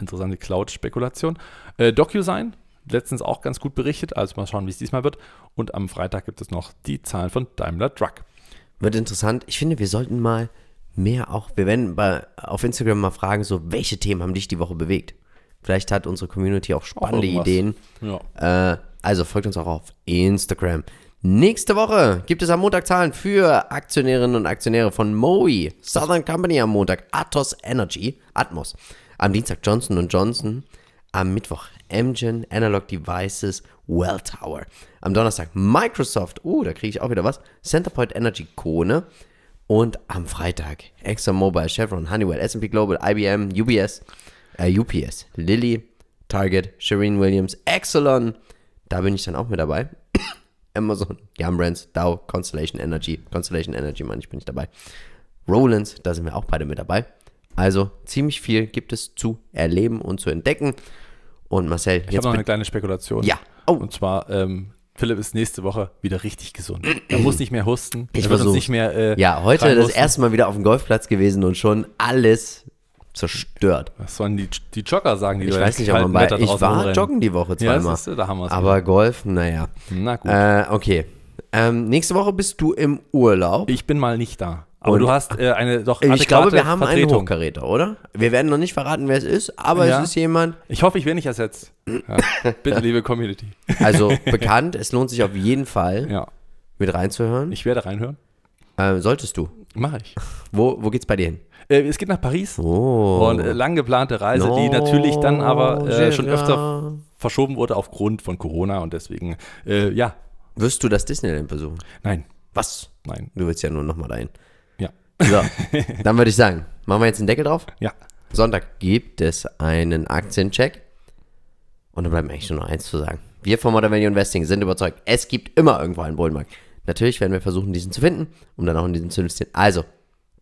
interessante Cloud-Spekulation. Äh, DocuSign, letztens auch ganz gut berichtet, also mal schauen, wie es diesmal wird. Und am Freitag gibt es noch die Zahlen von Daimler Truck. Wird interessant. Ich finde, wir sollten mal mehr auch, wir werden bei, auf Instagram mal fragen, so welche Themen haben dich die Woche bewegt? Vielleicht hat unsere Community auch spannende auch Ideen. Ja. Äh, also folgt uns auch auf Instagram. Nächste Woche gibt es am Montag Zahlen für Aktionärinnen und Aktionäre von Mowi, Southern Company am Montag, Atos Energy, Atmos. Am Dienstag Johnson Johnson, am Mittwoch Amgen, Analog Devices, Well Tower, Am Donnerstag Microsoft, oh, uh, da kriege ich auch wieder was, Centerpoint Energy Kone. Und am Freitag ExxonMobil, Chevron, Honeywell, S&P Global, IBM, UBS, äh, UPS, Lilly, Target, Shireen Williams, Exelon. Da bin ich dann auch mit dabei. Amazon, Yambrands, Dow, Constellation Energy. Constellation Energy, meine ich, bin ich dabei. Rollins, da sind wir auch beide mit dabei. Also ziemlich viel gibt es zu erleben und zu entdecken. Und Marcel, ich habe noch eine kleine Spekulation. Ja. Oh. Und zwar, ähm, Philipp ist nächste Woche wieder richtig gesund. Er muss nicht mehr husten. Ich er nicht mehr. Äh, ja, heute das erste Mal wieder auf dem Golfplatz gewesen und schon alles zerstört. Was sollen die, die Jogger sagen, die Ich weiß nicht, aber bei, ich war rumrennen. joggen die Woche zweimal. Ja, du, da haben wir's aber Golf, naja. Na gut. Äh, okay. Ähm, nächste Woche bist du im Urlaub. Ich bin mal nicht da. Aber und du hast äh, eine doch Ich glaube, wir haben Vertretung. einen Hochkaräter, oder? Wir werden noch nicht verraten, wer es ist, aber ja. es ist jemand. Ich hoffe, ich werde nicht ersetzt. Ja. Bitte, liebe Community. Also bekannt, es lohnt sich auf jeden Fall, ja. mit reinzuhören. Ich werde reinhören. Ähm, solltest du. Mache ich. Wo, wo geht's bei dir hin? Äh, es geht nach Paris. Oh. Und äh, lang geplante Reise, no. die natürlich dann aber äh, schon öfter verschoben wurde aufgrund von Corona und deswegen, äh, ja. Wirst du das Disneyland besuchen? Nein. Was? Nein. Du willst ja nur nochmal dahin. Ja. So, dann würde ich sagen, machen wir jetzt einen Deckel drauf? Ja. Sonntag gibt es einen Aktiencheck. Und da bleibt mir eigentlich nur noch eins zu sagen. Wir von Modern Value Investing sind überzeugt, es gibt immer irgendwo einen Bullenmarkt. Natürlich werden wir versuchen, diesen zu finden, um dann auch in diesen zu investieren. Also,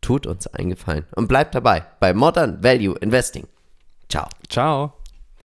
tut uns eingefallen und bleibt dabei bei Modern Value Investing. Ciao. Ciao.